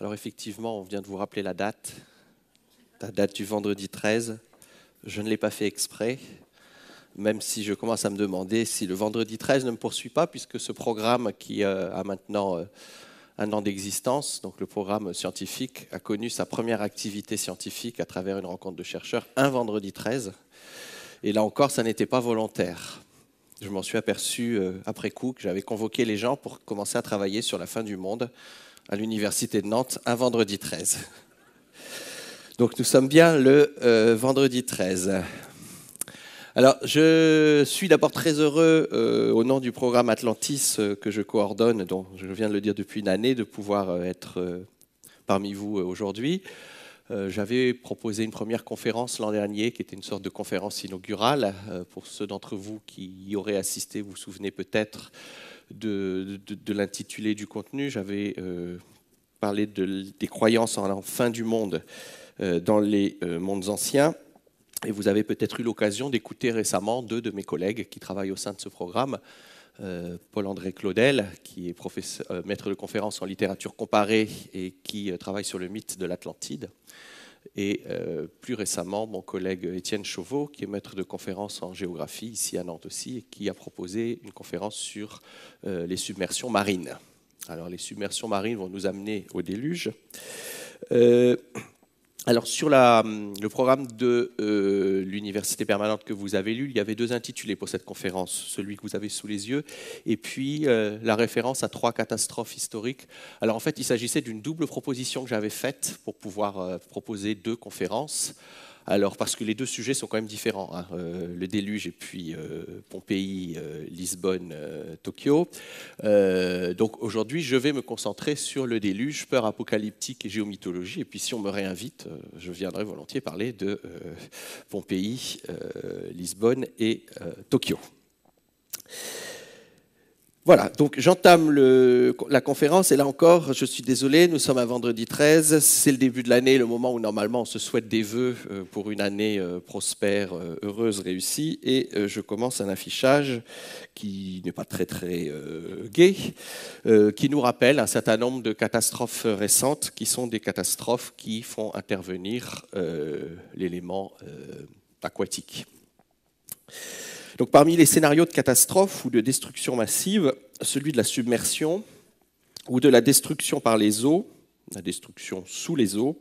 Alors effectivement, on vient de vous rappeler la date, la date du vendredi 13. Je ne l'ai pas fait exprès, même si je commence à me demander si le vendredi 13 ne me poursuit pas, puisque ce programme qui euh, a maintenant euh, un an d'existence, donc le programme scientifique a connu sa première activité scientifique à travers une rencontre de chercheurs un vendredi 13. Et là encore, ça n'était pas volontaire. Je m'en suis aperçu euh, après coup que j'avais convoqué les gens pour commencer à travailler sur la fin du monde à l'Université de Nantes un vendredi 13. Donc nous sommes bien le euh, vendredi 13. Alors, je suis d'abord très heureux, euh, au nom du programme Atlantis euh, que je coordonne, dont je viens de le dire depuis une année, de pouvoir euh, être parmi vous aujourd'hui. J'avais proposé une première conférence l'an dernier, qui était une sorte de conférence inaugurale. Pour ceux d'entre vous qui y auraient assisté, vous vous souvenez peut-être de, l'intitulé du contenu. J'avais parlé des croyances en la fin du monde dans les mondes anciens. Et vous avez peut-être eu l'occasion d'écouter récemment deux de mes collègues qui travaillent au sein de ce programme, euh, Paul-André Claudel, qui est euh, maître de conférence en littérature comparée et qui euh, travaille sur le mythe de l'Atlantide. Et plus récemment, mon collègue Étienne Chauveau, qui est maître de conférence en géographie ici à Nantes aussi, et qui a proposé une conférence sur les submersions marines. Alors les submersions marines vont nous amener au déluge. Alors sur le programme de euh, l'université permanente que vous avez lu, il y avait deux intitulés pour cette conférence, celui que vous avez sous les yeux, et puis euh, la référence à trois catastrophes historiques. Alors en fait, il s'agissait d'une double proposition que j'avais faite pour pouvoir euh, proposer deux conférences. Alors, parce que les deux sujets sont quand même différents, hein. euh, le déluge et puis euh, Pompéi, euh, Lisbonne, Tokyo. donc aujourd'hui, je vais me concentrer sur le déluge, peur apocalyptique et géomythologie. Et puis si on me réinvite, je viendrai volontiers parler de Pompéi, Lisbonne et Tokyo. Voilà, donc j'entame la conférence et là encore, je suis désolé, nous sommes à vendredi 13, c'est le début de l'année, le moment où normalement on se souhaite des vœux euh, pour une année euh, prospère, euh, heureuse, réussie, et je commence un affichage qui n'est pas très très gai, qui nous rappelle un certain nombre de catastrophes récentes qui sont des catastrophes qui font intervenir l'élément aquatique parmi les scénarios de catastrophe ou de destruction massive, celui de la submersion ou de la destruction par les eaux, la destruction sous les eaux,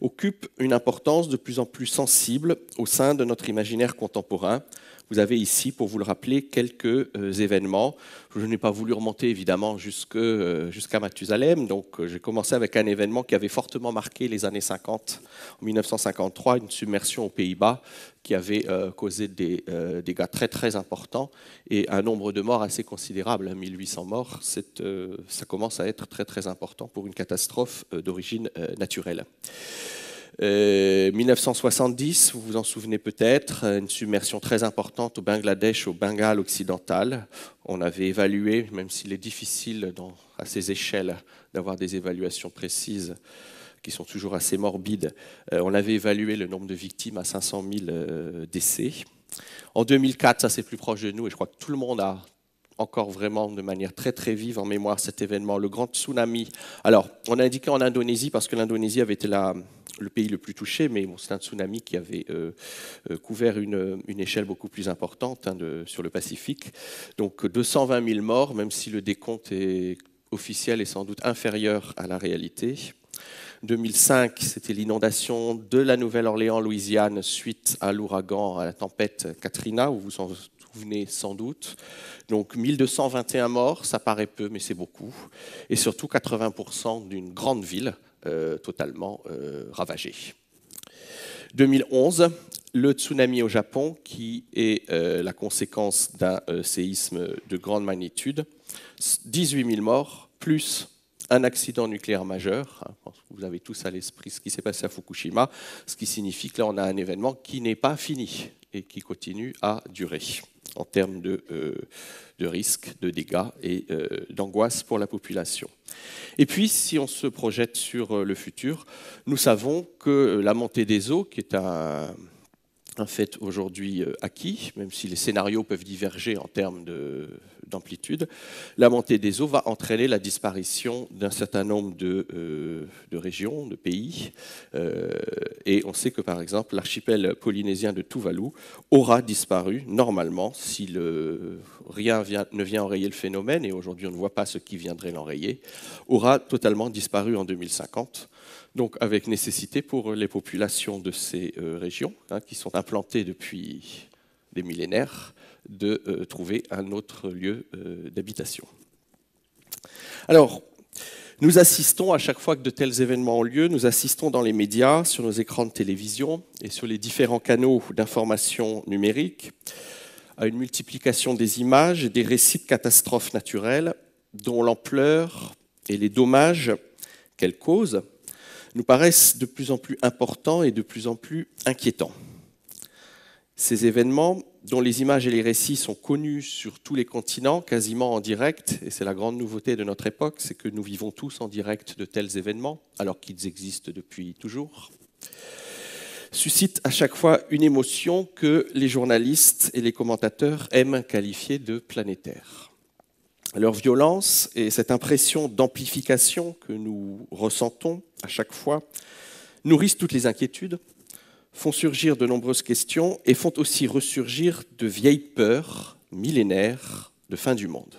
occupe une importance de plus en plus sensible au sein de notre imaginaire contemporain, vous avez ici, pour vous le rappeler, quelques euh, événements. Je n'ai pas voulu remonter évidemment euh, jusqu'à Mathusalem, donc euh, j'ai commencé avec un événement qui avait fortement marqué les années 50, en 1953, une submersion aux Pays-Bas qui avait causé des dégâts très très importants et un nombre de morts assez considérable, 1800 hein, morts. ça commence à être très très important pour une catastrophe d'origine naturelle. 1970, euh, vous vous en souvenez peut-être, euh, une submersion très importante au Bangladesh, au Bengale occidental. On avait évalué, même s'il est difficile à ces échelles d'avoir des évaluations précises qui sont toujours assez morbides, euh, on avait évalué le nombre de victimes à 500 000 décès. En 2004, ça c'est plus proche de nous, et je crois que tout le monde a encore vraiment de manière très très vive en mémoire cet événement, le grand tsunami. Alors, on a indiqué en Indonésie parce que l'Indonésie avait été le pays le plus touché, mais bon, c'est un tsunami qui avait euh, euh, couvert une, une, échelle beaucoup plus importante hein, de, sur le Pacifique. Donc 220 000 morts, même si le décompte officiel est sans doute inférieur à la réalité. 2005, c'était l'inondation de la Nouvelle-Orléans, Louisiane, suite à l'ouragan, à la tempête Katrina, où vous en souvenez sans doute. Donc 1221 morts, ça paraît peu, mais c'est beaucoup. Et surtout 80% d'une grande ville euh, totalement euh, ravagée. 2011, le tsunami au Japon, qui est euh, la conséquence d'un séisme de grande magnitude. 18 000 morts, plus un accident nucléaire majeur. Hein, vous avez tous à l'esprit ce qui s'est passé à Fukushima, ce qui signifie que là, on a un événement qui n'est pas fini et qui continue à durer en termes de, euh, risques, de dégâts et euh, d'angoisse pour la population. Et puis, si on se projette sur euh, le futur, nous savons que la montée des eaux, qui est un fait aujourd'hui acquis, même si les scénarios peuvent diverger en termes de d'amplitude, la montée des eaux va entraîner la disparition d'un certain nombre de, euh, régions, de pays. Euh, et on sait que, par exemple, l'archipel polynésien de Tuvalu aura disparu normalement si rien ne vient enrayer le phénomène, et aujourd'hui on ne voit pas ce qui viendrait l'enrayer, aura totalement disparu en 2050 donc avec nécessité pour les populations de ces euh, régions, hein, qui sont implantées depuis des millénaires, de euh, trouver un autre lieu euh, d'habitation. Alors, nous assistons à chaque fois que de tels événements ont lieu, nous assistons dans les médias, sur nos écrans de télévision et sur les différents canaux d'information numérique à une multiplication des images et des récits de catastrophes naturelles dont l'ampleur et les dommages qu'elles causent nous paraissent de plus en plus importants et de plus en plus inquiétants. Ces événements, dont les images et les récits sont connus sur tous les continents, quasiment en direct, et c'est la grande nouveauté de notre époque, c'est que nous vivons tous en direct de tels événements, alors qu'ils existent depuis toujours, suscitent à chaque fois une émotion que les journalistes et les commentateurs aiment qualifier de planétaire. Leur violence et cette impression d'amplification que nous ressentons à chaque fois nourrissent toutes les inquiétudes, font surgir de nombreuses questions et font aussi ressurgir de vieilles peurs millénaires de fin du monde.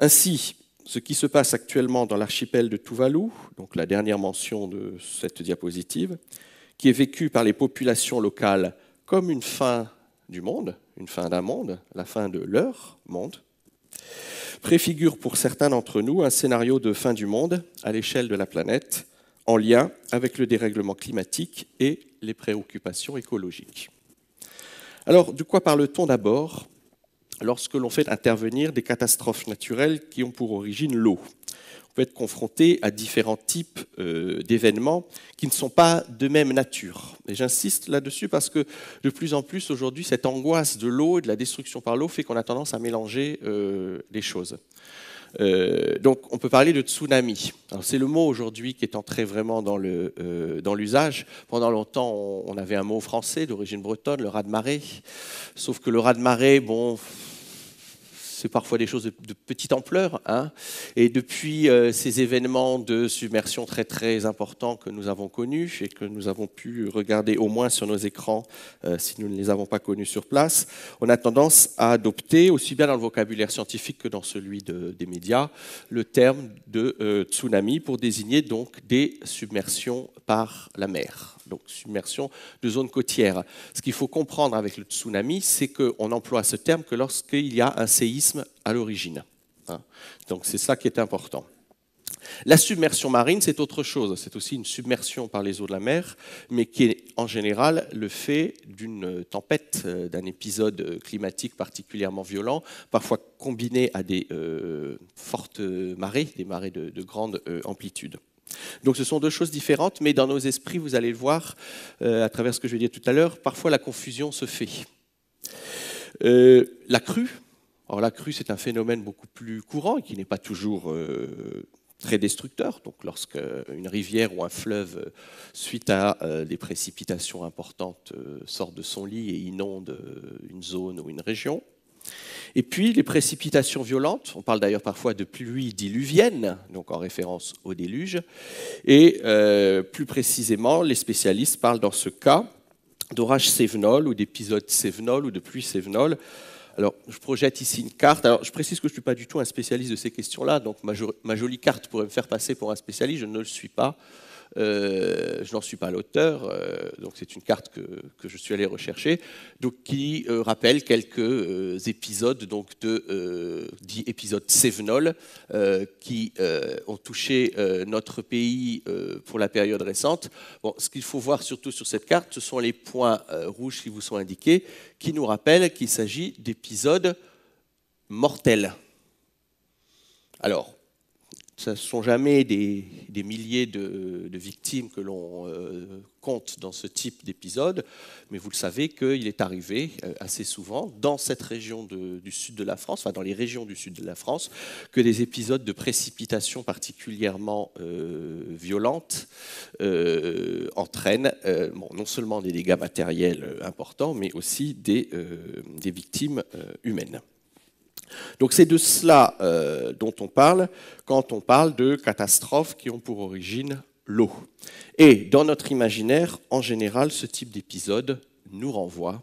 Ainsi, ce qui se passe actuellement dans l'archipel de Tuvalu, donc la dernière mention de cette diapositive, qui est vécu par les populations locales comme une fin du monde, une fin d'un monde, la fin de leur monde, préfigure pour certains d'entre nous un scénario de fin du monde à l'échelle de la planète en lien avec le dérèglement climatique et les préoccupations écologiques. Alors, de quoi parle-t-on d'abord lorsque l'on fait intervenir des catastrophes naturelles qui ont pour origine l'eau On peut être confronté à différents types euh, d'événements qui ne sont pas de même nature. Et j'insiste là-dessus parce que de plus en plus aujourd'hui, cette angoisse de l'eau et de la destruction par l'eau fait qu'on a tendance à mélanger euh, les choses. Euh, donc on peut parler de tsunami. C'est le mot aujourd'hui qui est entré vraiment dans euh, l'usage. Pendant longtemps, on, avait un mot français d'origine bretonne, le raz-de-marée. Sauf que le raz-de-marée, bon, c'est parfois des choses de, petite ampleur. Hein. Et depuis euh, ces événements de submersion très très importants que nous avons connus et que nous avons pu regarder au moins sur nos écrans euh, si nous ne les avons pas connus sur place, on a tendance à adopter, aussi bien dans le vocabulaire scientifique que dans celui des médias, le terme de euh, tsunami pour désigner donc des submersions par la mer, donc submersion de zones côtières. Ce qu'il faut comprendre avec le tsunami, c'est qu'on emploie ce terme que lorsqu'il y a un séisme à l'origine. Hein. Donc c'est ça qui est important. La submersion marine, c'est autre chose. C'est aussi une submersion par les eaux de la mer, mais qui est en général le fait d'une tempête, euh, d'un épisode climatique particulièrement violent, parfois combiné à des euh, fortes marées, des marées de, grande euh, amplitude. Donc ce sont deux choses différentes, mais dans nos esprits, vous allez le voir à travers ce que je vais dire tout à l'heure, parfois la confusion se fait. la crue, alors la crue, c'est un phénomène beaucoup plus courant et qui n'est pas toujours euh, très destructeur. Donc, lorsqu'une rivière ou un fleuve, euh, suite à euh, des précipitations importantes, sort de son lit et inonde une zone ou une région. Et puis, les précipitations violentes, on parle d'ailleurs parfois de pluies diluvienne, donc en référence au déluge, et plus précisément, les spécialistes parlent dans ce cas d'orage sévenols ou d'épisodes sévenol ou de pluies sévenol alors, je projette ici une carte. Alors, je précise que je ne suis pas du tout un spécialiste de ces questions-là, donc ma, ma, jolie carte pourrait me faire passer pour un spécialiste, je ne le suis pas. Euh, je n'en suis pas l'auteur, euh, donc c'est une carte que, que, je suis allé rechercher, donc qui euh, rappelle quelques épisodes, donc de dix épisodes sévenols, qui ont touché notre pays pour la période récente. Bon, ce qu'il faut voir surtout sur cette carte, ce sont les points rouges qui vous sont indiqués, qui nous rappellent qu'il s'agit d'épisodes mortels. Alors, ce ne sont jamais des, milliers de, victimes que l'on euh, compte dans ce type d'épisode, mais vous le savez qu'il est arrivé euh, assez souvent dans cette région du sud de la France, enfin dans les régions du sud de la France, que des épisodes de précipitations particulièrement euh, violentes entraînent non seulement des dégâts matériels importants, mais aussi des victimes humaines. Donc c'est de cela euh, dont on parle quand on parle de catastrophes qui ont pour origine l'eau. Et dans notre imaginaire, en général, ce type d'épisode nous renvoie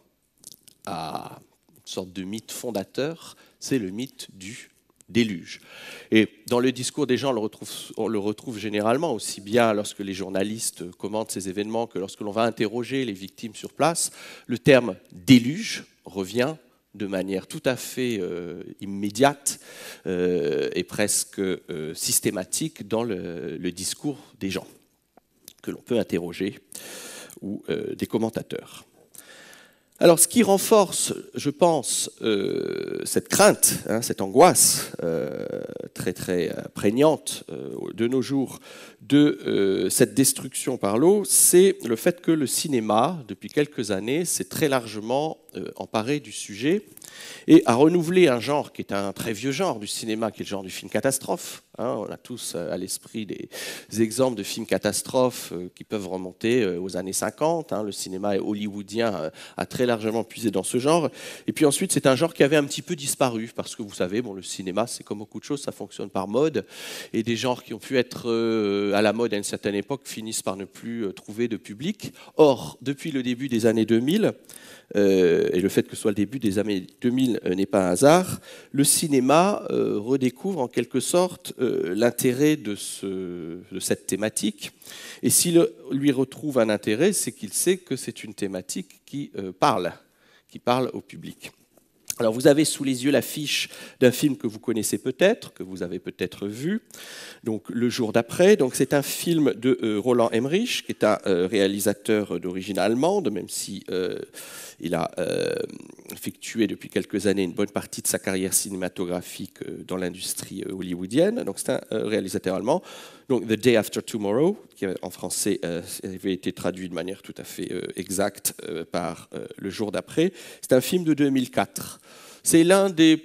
à une sorte de mythe fondateur, c'est le mythe du déluge. Et dans le discours des gens, on le retrouve généralement, aussi bien lorsque les journalistes commentent ces événements que lorsque l'on va interroger les victimes sur place, le terme déluge revient de manière tout à fait euh, immédiate euh, et presque euh, systématique dans le, discours des gens que l'on peut interroger ou des commentateurs. Alors ce qui renforce, je pense, cette crainte, hein, cette angoisse très très prégnante de nos jours de euh, cette destruction par l'eau, c'est le fait que le cinéma, depuis quelques années, s'est très largement euh, emparé du sujet et a renouvelé un genre qui est un très vieux genre du cinéma, qui est le genre du film catastrophe. Hein. on a tous euh, à l'esprit des, exemples de films catastrophes qui peuvent remonter aux années 50. Hein. le cinéma hollywoodien a très largement puisé dans ce genre. Et puis ensuite, c'est un genre qui avait un petit peu disparu, parce que vous savez, bon, le cinéma, c'est comme beaucoup de choses, ça fonctionne par mode. Et des genres qui ont pu être à la mode à une certaine époque finissent par ne plus euh, trouver de public. Or, depuis le début des années 2000, euh, et le fait que ce soit le début des années 2000 euh, n'est pas un hasard, le cinéma redécouvre en quelque sorte l'intérêt de, de, cette thématique. Et s'il lui retrouve un intérêt, c'est qu'il sait que c'est une thématique qui parle, qui parle au public. Alors vous avez sous les yeux l'affiche d'un film que vous connaissez peut-être, que vous avez peut-être vu, donc Le jour d'après. Donc c'est un film de euh, Roland Emmerich, qui est un euh, réalisateur d'origine allemande, même si euh, il a effectué depuis quelques années une bonne partie de sa carrière cinématographique dans l'industrie hollywoodienne. Donc c'est un réalisateur allemand. Donc The Day After Tomorrow, qui en français avait été traduit de manière tout à fait exacte par Le jour d'après, c'est un film de 2004 c'est l'un des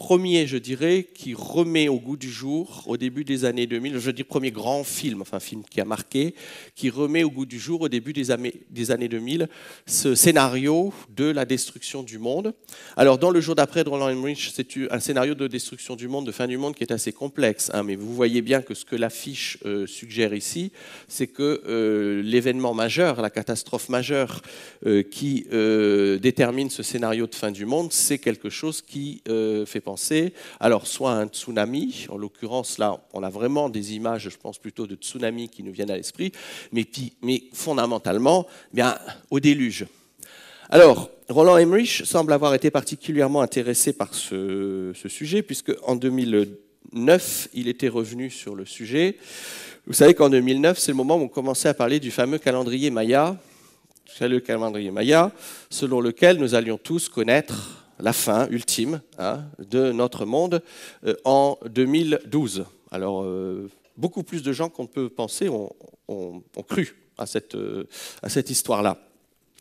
premier, je dirais, qui remet au goût du jour, au début des années 2000, je dis premier grand film, enfin film qui a marqué, qui remet au goût du jour, au début des, années 2000, ce scénario de la destruction du monde. Alors, dans Le jour d'après de Roland Emmerich, c'est un scénario de destruction du monde, de fin du monde, qui est assez complexe, hein, mais vous voyez bien que ce que l'affiche euh, suggère ici, c'est que euh, l'événement majeur, la catastrophe majeure euh, qui détermine ce scénario de fin du monde, c'est quelque chose qui fait penser alors, soit un tsunami, en l'occurrence, là, on a vraiment des images, je pense plutôt de tsunami qui nous viennent à l'esprit, mais, mais, fondamentalement, eh bien, au déluge. Alors, Roland Emmerich semble avoir été particulièrement intéressé par ce, sujet, puisque en 2009, il était revenu sur le sujet. Vous savez qu'en 2009, c'est le moment où on commençait à parler du fameux calendrier Maya, calendrier Maya, selon lequel nous allions tous connaître la fin ultime hein, de notre monde euh, en 2012. Alors, euh, beaucoup plus de gens qu'on ne peut penser ont, cru euh, à cette, histoire-là.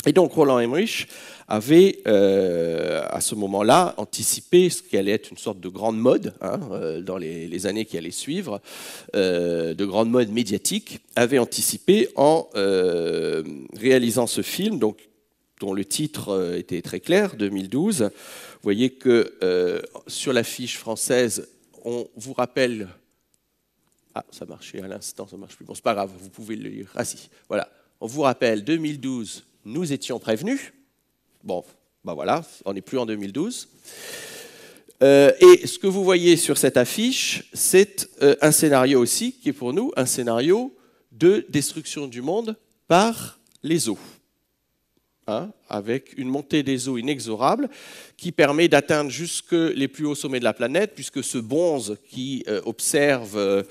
Et donc Roland Emmerich avait, à ce moment-là, anticipé ce qui allait être une sorte de grande mode hein, dans les, années qui allaient suivre, de grande mode médiatique, avait anticipé en réalisant ce film, donc dont le titre euh, était très clair, 2012. Vous voyez que euh, sur l'affiche française, on vous rappelle. Ah, ça marchait à l'instant, ça marche plus. Bon, c'est pas grave, vous pouvez le lire. Ah si, voilà. On vous rappelle, 2012, nous étions prévenus. Bon, ben voilà, on n'est plus en 2012. Euh, et ce que vous voyez sur cette affiche, c'est un scénario aussi qui est pour nous un scénario de destruction du monde par les eaux. Hein, avec une montée des eaux inexorable qui permet d'atteindre jusque les plus hauts sommets de la planète, puisque ce bonze qui euh, observe euh,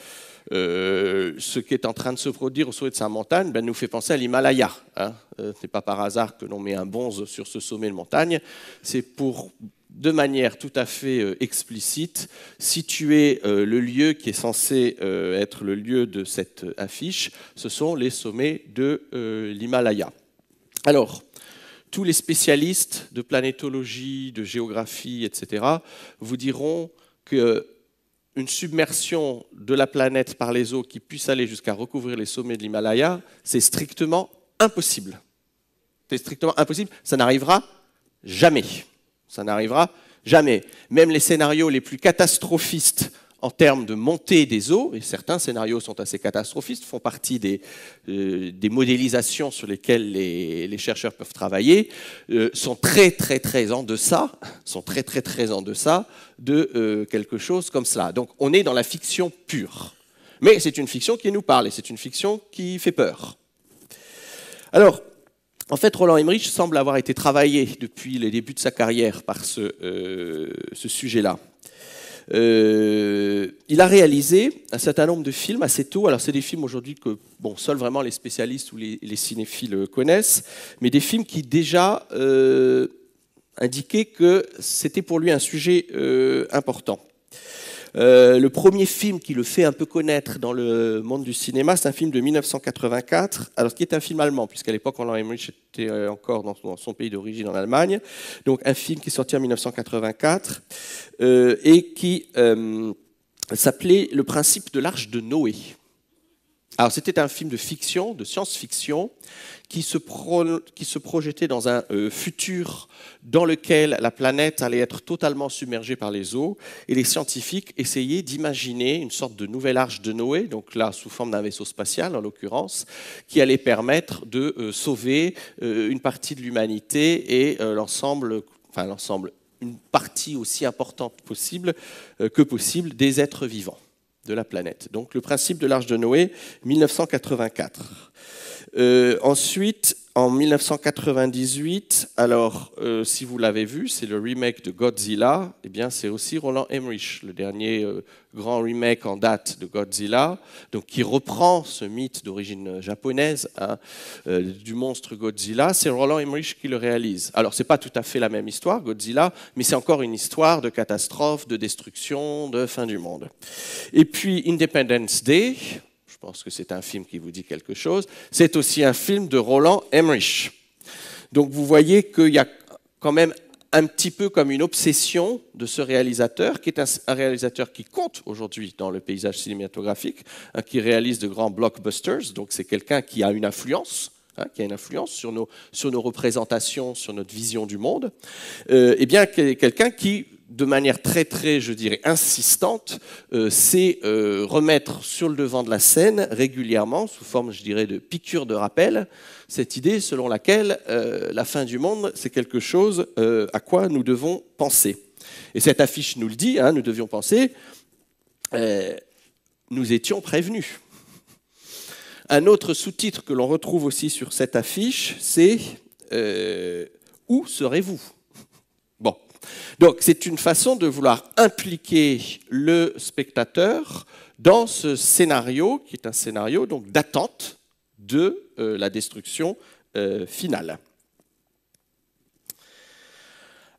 euh, ce qui est en train de se produire au sommet de sa montagne ben, nous fait penser à l'Himalaya. Hein. ce n'est pas par hasard que l'on met un bonze sur ce sommet de montagne, c'est pour de manière tout à fait explicite situer le lieu qui est censé être le lieu de cette affiche, ce sont les sommets de l'Himalaya. Alors, tous les spécialistes de planétologie, de géographie, etc., vous diront qu'une submersion de la planète par les eaux qui puisse aller jusqu'à recouvrir les sommets de l'Himalaya, c'est strictement impossible. C'est strictement impossible, ça n'arrivera jamais. Ça n'arrivera jamais. Même les scénarios les plus catastrophistes en termes de montée des eaux, et certains scénarios sont assez catastrophistes, font partie des, euh, modélisations sur lesquelles les, chercheurs peuvent travailler, euh, sont très très très en deçà, sont très très très en deçà de euh, quelque chose comme cela. Donc on est dans la fiction pure. Mais c'est une fiction qui nous parle et c'est une fiction qui fait peur. Alors, en fait, Roland Emmerich semble avoir été travaillé depuis les débuts de sa carrière par ce sujet-là. Euh, il a réalisé un certain nombre de films assez tôt. Alors, c'est des films aujourd'hui que bon, seuls vraiment les spécialistes ou les, cinéphiles connaissent, mais des films qui déjà euh, indiquaient que c'était pour lui un sujet euh, important. Euh, le premier film qui le fait un peu connaître dans le monde du cinéma, c'est un film de 1984, alors qui est un film allemand, puisqu'à l'époque, Roland Emmerich était euh, encore dans son, pays d'origine, en Allemagne. Donc un film qui est sorti en 1984 euh, et qui s'appelait Le principe de l'arche de Noé. Alors c'était un film de fiction, de science-fiction, qui, qui se, projetait dans un euh, futur dans lequel la planète allait être totalement submergée par les eaux, et les scientifiques essayaient d'imaginer une sorte de nouvelle arche de Noé, donc là sous forme d'un vaisseau spatial en l'occurrence, qui allait permettre de euh, sauver euh, une partie de l'humanité et l'ensemble, enfin l'ensemble, une partie aussi importante possible que possible des êtres vivants de la planète. Donc le principe de l'Arche de Noé, 1984. Euh, ensuite, en 1998, alors euh, si vous l'avez vu, c'est le remake de Godzilla, et eh bien c'est aussi Roland Emmerich, le dernier euh, grand remake en date de Godzilla, donc qui reprend ce mythe d'origine euh, japonaise hein, du monstre Godzilla, c'est Roland Emmerich qui le réalise. Alors c'est pas tout à fait la même histoire Godzilla, mais c'est encore une histoire de catastrophe, de destruction, de fin du monde. Et puis Independence Day, je pense que c'est un film qui vous dit quelque chose. C'est aussi un film de Roland Emmerich. Donc vous voyez qu'il y a quand même un petit peu comme une obsession de ce réalisateur, qui est un réalisateur qui compte aujourd'hui dans le paysage cinématographique, hein, qui réalise de grands blockbusters, donc c'est quelqu'un qui a une influence, hein, qui a une influence sur nos, sur nos représentations, sur notre vision du monde, et euh, eh bien quelqu'un qui de manière très très, je dirais, insistante, euh, c'est euh, remettre sur le devant de la scène régulièrement, sous forme, je dirais, de piqûres de rappel, cette idée selon laquelle euh, la fin du monde, c'est quelque chose à quoi nous devons penser. Et cette affiche nous le dit, hein, nous devions penser, nous étions prévenus. Un autre sous-titre que l'on retrouve aussi sur cette affiche, c'est Où serez-vous donc c'est une façon de vouloir impliquer le spectateur dans ce scénario, qui est un scénario donc d'attente de euh, la destruction euh, finale.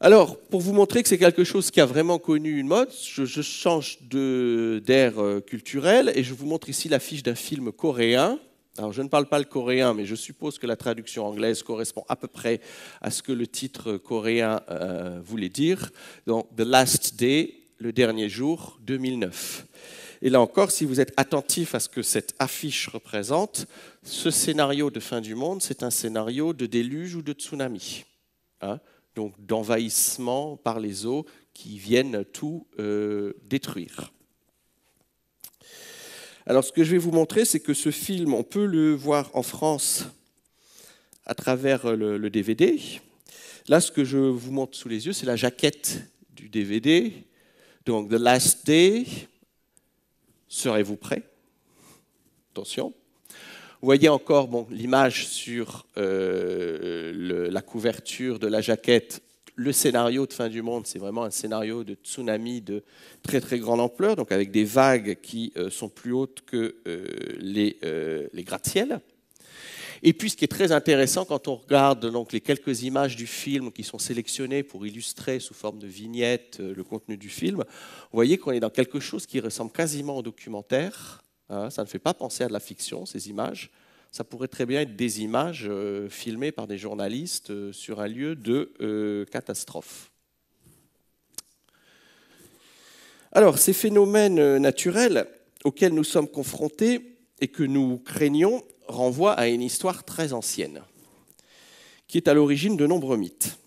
Alors, pour vous montrer que c'est quelque chose qui a vraiment connu une mode, je, je change d'air euh, culturel et je vous montre ici l'affiche d'un film coréen je ne parle pas le coréen, mais je suppose que la traduction anglaise correspond à peu près à ce que le titre coréen euh, voulait dire. Donc, The Last Day, le dernier jour, 2009. Et là encore, si vous êtes attentif à ce que cette affiche représente, ce scénario de fin du monde, c'est un scénario de déluge ou de tsunami. Hein, donc d'envahissement par les eaux qui viennent tout euh, détruire. Alors ce que je vais vous montrer, c'est que ce film, on peut le voir en France à travers euh, le, DVD. Là, ce que je vous montre sous les yeux, c'est la jaquette du DVD. Donc, The Last Day, serez-vous prêt Attention. Vous voyez encore bon, l'image sur euh, la couverture de la jaquette le scénario de fin du monde, c'est vraiment un scénario de tsunami de très très grande ampleur, donc avec des vagues qui euh, sont plus hautes que euh, euh, les, gratte-ciels. Et puis, ce qui est très intéressant quand on regarde donc, les quelques images du film qui sont sélectionnées pour illustrer sous forme de vignettes le contenu du film, vous voyez qu'on est dans quelque chose qui ressemble quasiment au documentaire. Hein. ça ne fait pas penser à de la fiction, ces images ça pourrait très bien être des images euh, filmées par des journalistes euh, sur un lieu de euh, catastrophe. Alors, ces phénomènes naturels auxquels nous sommes confrontés et que nous craignons renvoient à une histoire très ancienne, qui est à l'origine de nombreux mythes.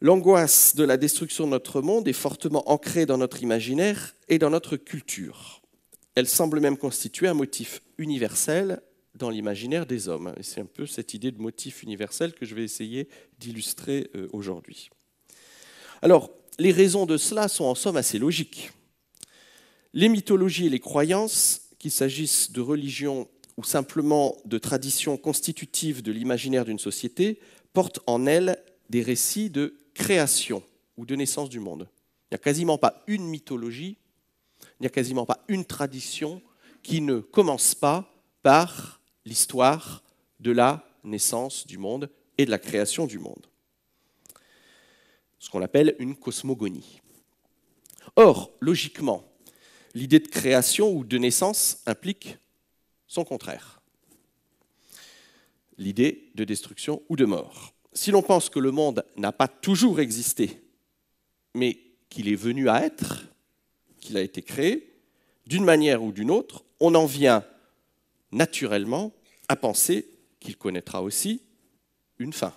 L'angoisse de la destruction de notre monde est fortement ancrée dans notre imaginaire et dans notre culture. Elle semble même constituer un motif universel dans l'imaginaire des hommes. c'est un peu cette idée de motif universel que je vais essayer d'illustrer euh, aujourd'hui. Alors, les raisons de cela sont en somme assez logiques. Les mythologies et les croyances, qu'il s'agisse de religions ou simplement de traditions constitutives de l'imaginaire d'une société, portent en elles des récits de création ou de naissance du monde. Il n'y a quasiment pas une mythologie, il n'y a quasiment pas une tradition qui ne commence pas par l'histoire de la naissance du monde et de la création du monde. Ce qu'on appelle une cosmogonie. Or, logiquement, l'idée de création ou de naissance implique son contraire. L'idée de destruction ou de mort. Si l'on pense que le monde n'a pas toujours existé, mais qu'il est venu à être, qu'il a été créé, d'une manière ou d'une autre, on en vient naturellement à penser qu'il connaîtra aussi une fin.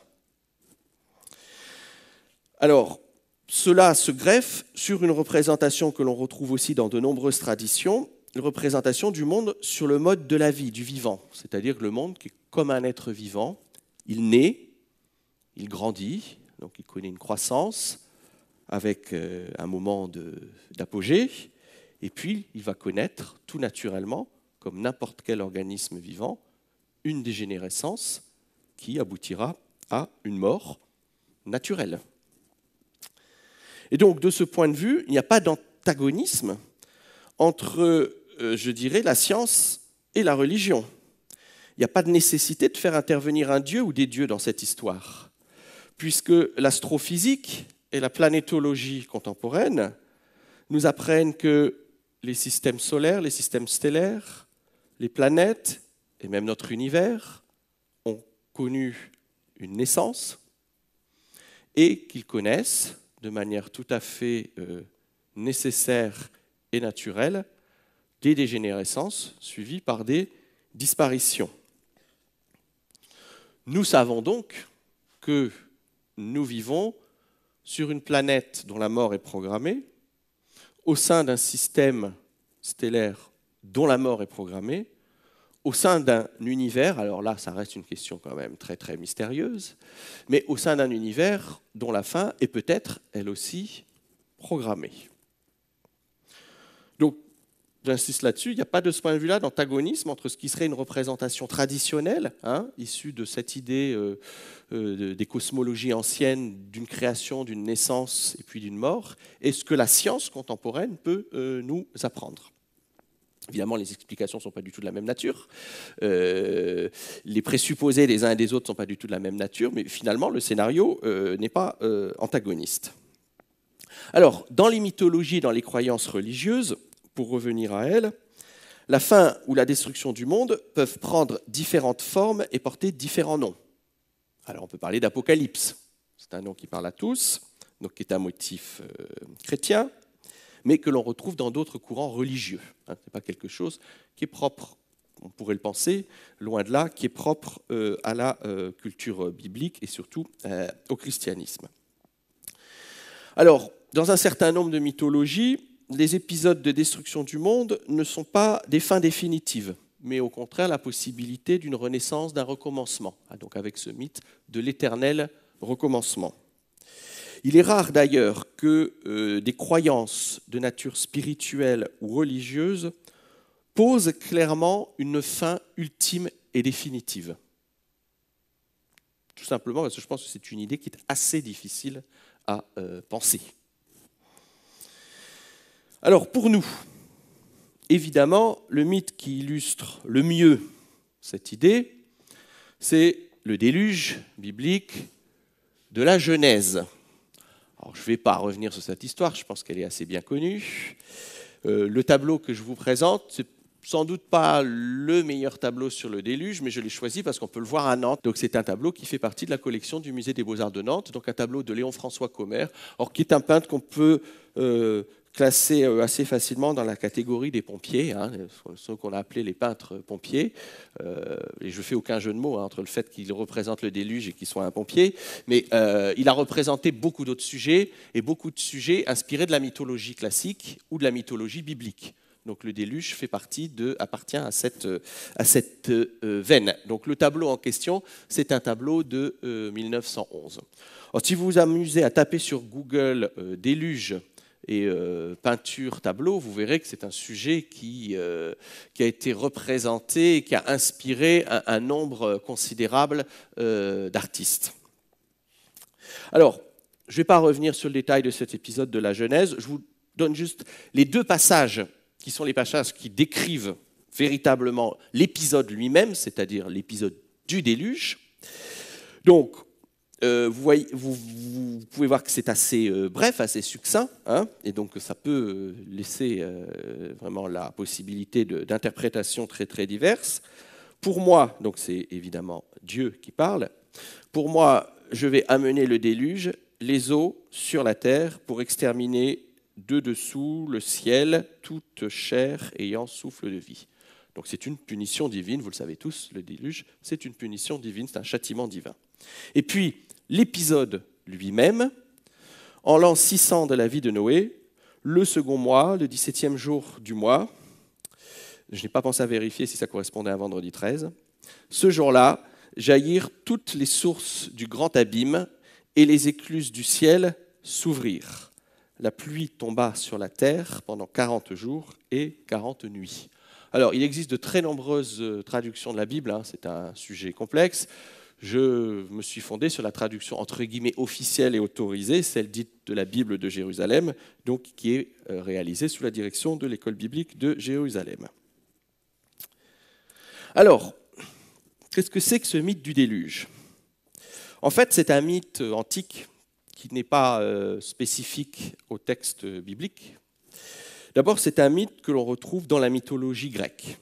Alors, cela se greffe sur une représentation que l'on retrouve aussi dans de nombreuses traditions, une représentation du monde sur le mode de la vie, du vivant, c'est-à-dire le monde qui est comme un être vivant. Il naît, il grandit, donc il connaît une croissance avec euh, un moment d'apogée, et puis il va connaître tout naturellement, comme n'importe quel organisme vivant, une dégénérescence qui aboutira à une mort naturelle. Et donc, de ce point de vue, il n'y a pas d'antagonisme entre, euh, je dirais, la science et la religion. Il n'y a pas de nécessité de faire intervenir un dieu ou des dieux dans cette histoire, puisque l'astrophysique et la planétologie contemporaine nous apprennent que les systèmes solaires, les systèmes stellaires, les planètes et même notre univers ont connu une naissance et qu'ils connaissent de manière tout à fait euh, nécessaire et naturelle des dégénérescences suivies par des disparitions. Nous savons donc que nous vivons sur une planète dont la mort est programmée, au sein d'un système stellaire dont la mort est programmée, au sein d'un univers, alors là ça reste une question quand même très très mystérieuse, mais au sein d'un univers dont la fin est peut-être elle aussi programmée. Donc j'insiste là-dessus, il n'y a pas de ce point de vue-là d'antagonisme entre ce qui serait une représentation traditionnelle, hein, issue de cette idée euh, euh, des cosmologies anciennes d'une création, d'une naissance et puis d'une mort, et ce que la science contemporaine peut euh, nous apprendre. Évidemment, les explications ne sont pas du tout de la même nature. Euh, les présupposés des uns et des autres ne sont pas du tout de la même nature, mais finalement, le scénario euh, n'est pas euh, antagoniste. Alors, dans les mythologies, dans les croyances religieuses, pour revenir à elles, la fin ou la destruction du monde peuvent prendre différentes formes et porter différents noms. Alors, on peut parler d'apocalypse. C'est un nom qui parle à tous, donc qui est un motif chrétien mais que l'on retrouve dans d'autres courants religieux. Hein. Ce n'est pas quelque chose qui est propre, on pourrait le penser, loin de là, qui est propre euh, à la euh, culture biblique et surtout euh, au christianisme. Alors, dans un certain nombre de mythologies, les épisodes de destruction du monde ne sont pas des fins définitives, mais au contraire la possibilité d'une renaissance, d'un recommencement, ah, donc avec ce mythe de l'éternel recommencement. Il est rare d'ailleurs que euh, des croyances de nature spirituelle ou religieuse posent clairement une fin ultime et définitive. Tout simplement parce que je pense que c'est une idée qui est assez difficile à euh, penser. Alors pour nous, évidemment, le mythe qui illustre le mieux cette idée, c'est le déluge biblique de la Genèse je ne vais pas revenir sur cette histoire, je pense qu'elle est assez bien connue. Euh, le tableau que je vous présente, c'est sans doute pas le meilleur tableau sur le déluge, mais je l'ai choisi parce qu'on peut le voir à Nantes. Donc c'est un tableau qui fait partie de la collection du musée des Beaux-Arts de Nantes, donc un tableau de Léon-François Commer, qui est un peintre qu'on peut euh, classé euh, assez facilement dans la catégorie des pompiers, hein, ceux qu'on a appelés les peintres pompiers. Je euh, et je fais aucun jeu de mots hein, entre le fait qu'il représente le déluge et qu'il soit un pompier, mais euh, il a représenté beaucoup d'autres sujets et beaucoup de sujets inspirés de la mythologie classique ou de la mythologie biblique. Donc le déluge fait partie de, appartient à cette, à cette veine. Donc le tableau en question, c'est un tableau de 1911. si vous vous amusez à taper sur Google déluge et euh, peinture, tableau, vous verrez que c'est un sujet qui, euh, qui a été représenté, et qui a inspiré un, nombre considérable euh, d'artistes. Alors, je ne vais pas revenir sur le détail de cet épisode de la Genèse, je vous donne juste les deux passages qui sont les passages qui décrivent véritablement l'épisode lui-même, c'est-à-dire l'épisode du déluge. Donc, euh, vous, voyez, vous, pouvez voir que c'est assez euh, bref, assez succinct, hein, et donc ça peut euh, laisser vraiment la possibilité d'interprétations très très diverses. Pour moi, donc c'est évidemment Dieu qui parle, pour moi, je vais amener le déluge, les eaux sur la terre pour exterminer de dessous le ciel, toute chair ayant souffle de vie. Donc c'est une punition divine, vous le savez tous, le déluge, c'est une punition divine, c'est un châtiment divin. Et puis, l'épisode lui-même. En l'an 600 de la vie de Noé, le second mois, le 17e jour du mois, je n'ai pas pensé à vérifier si ça correspondait à vendredi 13, ce jour-là, jaillirent toutes les sources du grand abîme et les écluses du ciel s'ouvrirent. La pluie tomba sur la terre pendant 40 jours et 40 nuits. Alors, il existe de très nombreuses euh, traductions de la Bible, hein, c'est un sujet complexe je me suis fondé sur la traduction entre guillemets officielle et autorisée, celle dite de la Bible de Jérusalem, donc qui est euh, réalisée sous la direction de l'école biblique de Jérusalem. Alors, qu'est-ce que c'est que ce mythe du déluge En fait, c'est un mythe antique qui n'est pas euh, spécifique au texte biblique. D'abord, c'est un mythe que l'on retrouve dans la mythologie grecque,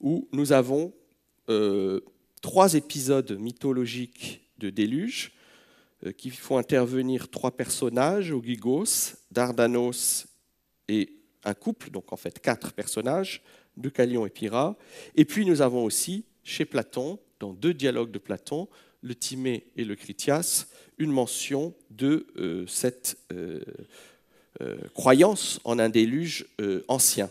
où nous avons euh, trois épisodes mythologiques de déluge euh, qui font intervenir trois personnages, Ogygos, Dardanos et un couple, donc en fait quatre personnages, Deucalion et Pyrrha. Et puis nous avons aussi, chez Platon, dans deux dialogues de Platon, le Timée et le Critias, une mention de euh, cette euh, croyance en un déluge ancien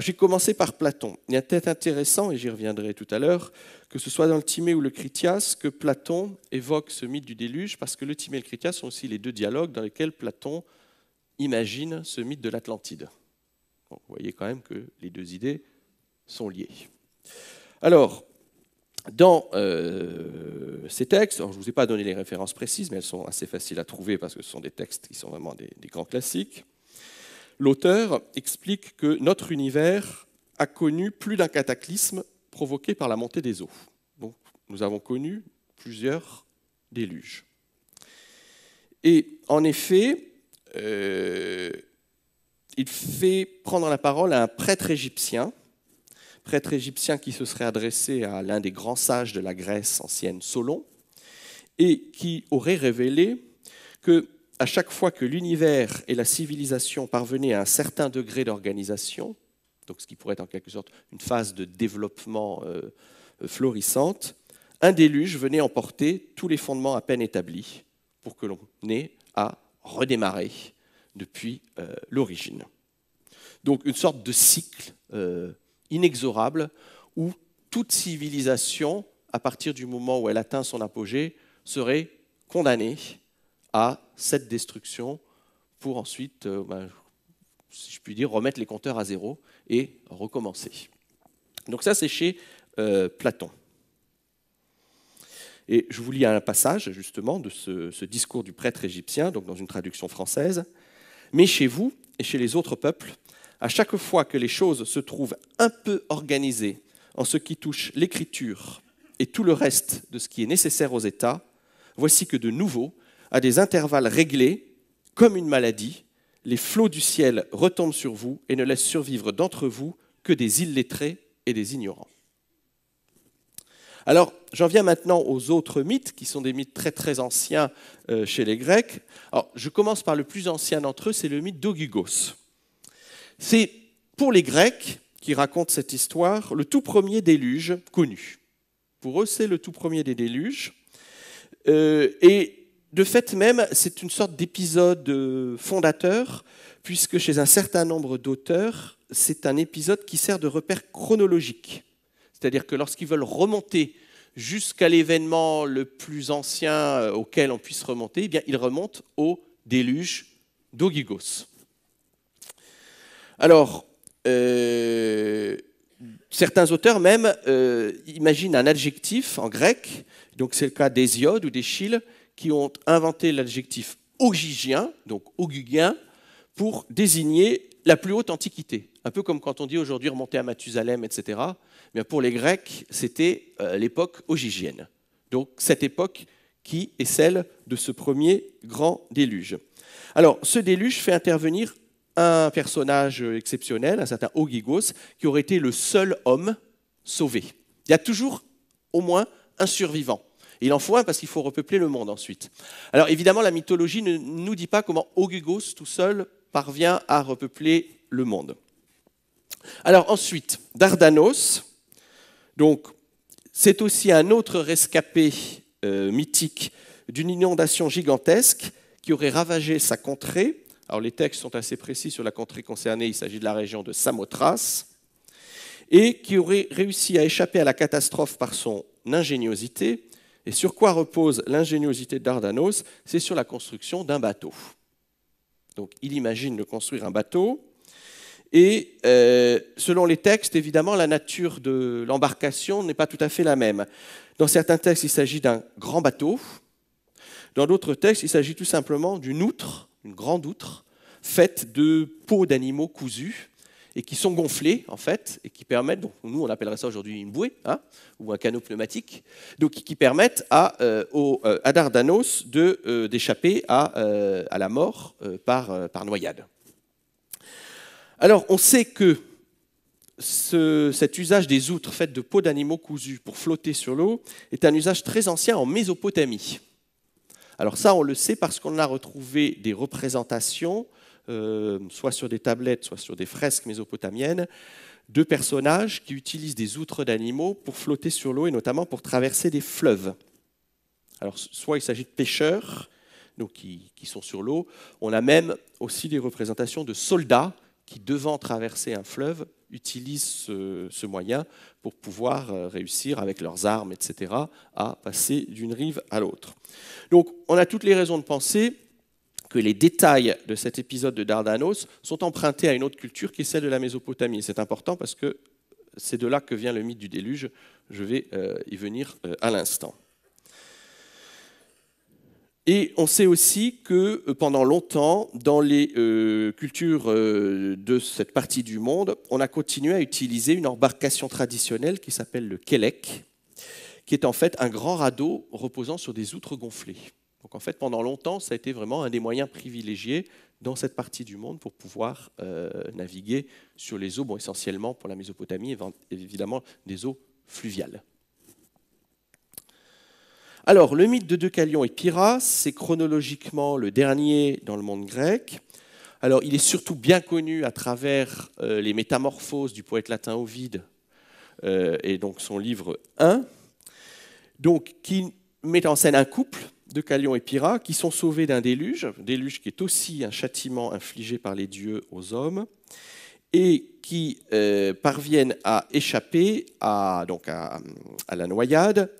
j'ai commencé par Platon. Il y a un être intéressant, et j'y reviendrai tout à l'heure, que ce soit dans le Timée ou le Critias, que Platon évoque ce mythe du déluge, parce que le Timée et le Critias sont aussi les deux dialogues dans lesquels Platon imagine ce mythe de l'Atlantide. vous voyez quand même que les deux idées sont liées. Alors, dans euh, ces textes, je ne vous ai pas donné les références précises, mais elles sont assez faciles à trouver parce que ce sont des textes qui sont vraiment des grands classiques l'auteur explique que notre univers a connu plus d'un cataclysme provoqué par la montée des eaux. nous avons connu plusieurs déluges. Et en effet, euh, il fait prendre la parole à un prêtre égyptien, prêtre égyptien qui se serait adressé à l'un des grands sages de la Grèce ancienne, Solon, et qui aurait révélé que à chaque fois que l'univers et la civilisation parvenaient à un certain degré d'organisation, donc ce qui pourrait être en quelque sorte une phase de développement euh, florissante, un déluge venait emporter tous les fondements à peine établis pour que l'on ait à redémarrer depuis euh, l'origine. Donc une sorte de cycle euh, inexorable où toute civilisation, à partir du moment où elle atteint son apogée, serait condamnée à cette destruction pour ensuite, euh, ben, si je puis dire, remettre les compteurs à zéro et recommencer. Donc ça, c'est chez euh, Platon. Et je vous lis un passage justement de ce, ce, discours du prêtre égyptien, donc dans une traduction française. Mais chez vous et chez les autres peuples, à chaque fois que les choses se trouvent un peu organisées en ce qui touche l'écriture et tout le reste de ce qui est nécessaire aux États, voici que de nouveau à des intervalles réglés, comme une maladie, les flots du ciel retombent sur vous et ne laissent survivre d'entre vous que des illettrés et des ignorants. Alors, j'en viens maintenant aux autres mythes, qui sont des mythes très très anciens euh, chez les Grecs. Alors, je commence par le plus ancien d'entre eux, c'est le mythe d'Ogygos. C'est pour les Grecs qui racontent cette histoire le tout premier déluge connu. Pour eux, c'est le tout premier des déluges. Euh, et de fait même, c'est une sorte d'épisode euh, fondateur, puisque chez un certain nombre d'auteurs, c'est un épisode qui sert de repère chronologique. C'est-à-dire que lorsqu'ils veulent remonter jusqu'à l'événement le plus ancien euh, auquel on puisse remonter, eh bien, ils remontent au déluge d'Ogygos. Alors, euh, certains auteurs même imaginent un adjectif en grec, donc c'est le cas d'Hésiode ou d'Eschyle, qui ont inventé l'adjectif Ogigien, donc augugien, pour désigner la plus haute antiquité. Un peu comme quand on dit aujourd'hui remonter à Mathusalem, etc. Mais pour les Grecs, c'était euh, l'époque Ogigienne. Donc cette époque qui est celle de ce premier grand déluge. Alors ce déluge fait intervenir un personnage exceptionnel, un certain Ogigos, qui aurait été le seul homme sauvé. Il y a toujours au moins un survivant il en faut un parce qu'il faut repeupler le monde ensuite. Alors évidemment, la mythologie ne nous dit pas comment Ogugos tout seul parvient à repeupler le monde. Alors ensuite, Dardanos, donc c'est aussi un autre rescapé euh, mythique d'une inondation gigantesque qui aurait ravagé sa contrée. Alors les textes sont assez précis sur la contrée concernée, il s'agit de la région de Samothrace, et qui aurait réussi à échapper à la catastrophe par son ingéniosité et sur quoi repose l'ingéniosité de Dardanos C'est sur la construction d'un bateau. Donc il imagine de construire un bateau. Et euh, selon les textes, évidemment, la nature de l'embarcation n'est pas tout à fait la même. Dans certains textes, il s'agit d'un grand bateau. Dans d'autres textes, il s'agit tout simplement d'une outre, une grande outre, faite de peaux d'animaux cousus et qui sont gonflés, en fait, et qui permettent, nous on appellerait ça aujourd'hui une bouée, hein, ou un canot pneumatique, donc qui permettent à, euh, euh, Dardanos euh, d'échapper à, la mort par, par, noyade. Alors on sait que cet usage des outres faites de peaux d'animaux cousus pour flotter sur l'eau est un usage très ancien en Mésopotamie. Alors ça, on le sait parce qu'on a retrouvé des représentations euh, soit sur des tablettes, soit sur des fresques mésopotamiennes, deux personnages qui utilisent des outres d'animaux pour flotter sur l'eau et notamment pour traverser des fleuves. Alors, soit il s'agit de pêcheurs, donc qui, sont sur l'eau. On a même aussi des représentations de soldats qui, devant traverser un fleuve, utilisent ce, moyen pour pouvoir euh, réussir avec leurs armes, etc., à passer d'une rive à l'autre. Donc on a toutes les raisons de penser que les détails de cet épisode de Dardanos sont empruntés à une autre culture qui est celle de la Mésopotamie. C'est important parce que c'est de là que vient le mythe du déluge. Je vais euh, y venir euh, à l'instant. Et on sait aussi que euh, pendant longtemps, dans les cultures de cette partie du monde, on a continué à utiliser une embarcation traditionnelle qui s'appelle le kelek, qui est en fait un grand radeau reposant sur des outres gonflées en fait, pendant longtemps, ça a été vraiment un des moyens privilégiés dans cette partie du monde pour pouvoir euh, naviguer sur les eaux, bon, essentiellement pour la Mésopotamie, évidemment des eaux fluviales. Alors, le mythe de Deucalion et Pyrrha, c'est chronologiquement le dernier dans le monde grec. Alors, il est surtout bien connu à travers euh, les métamorphoses du poète latin Ovide, euh, et donc son livre 1, donc, qui met en scène un couple, de Calion et Pyrrha, qui sont sauvés d'un déluge, déluge qui est aussi un châtiment infligé par les dieux aux hommes, et qui euh, parviennent à échapper à, donc à, la noyade,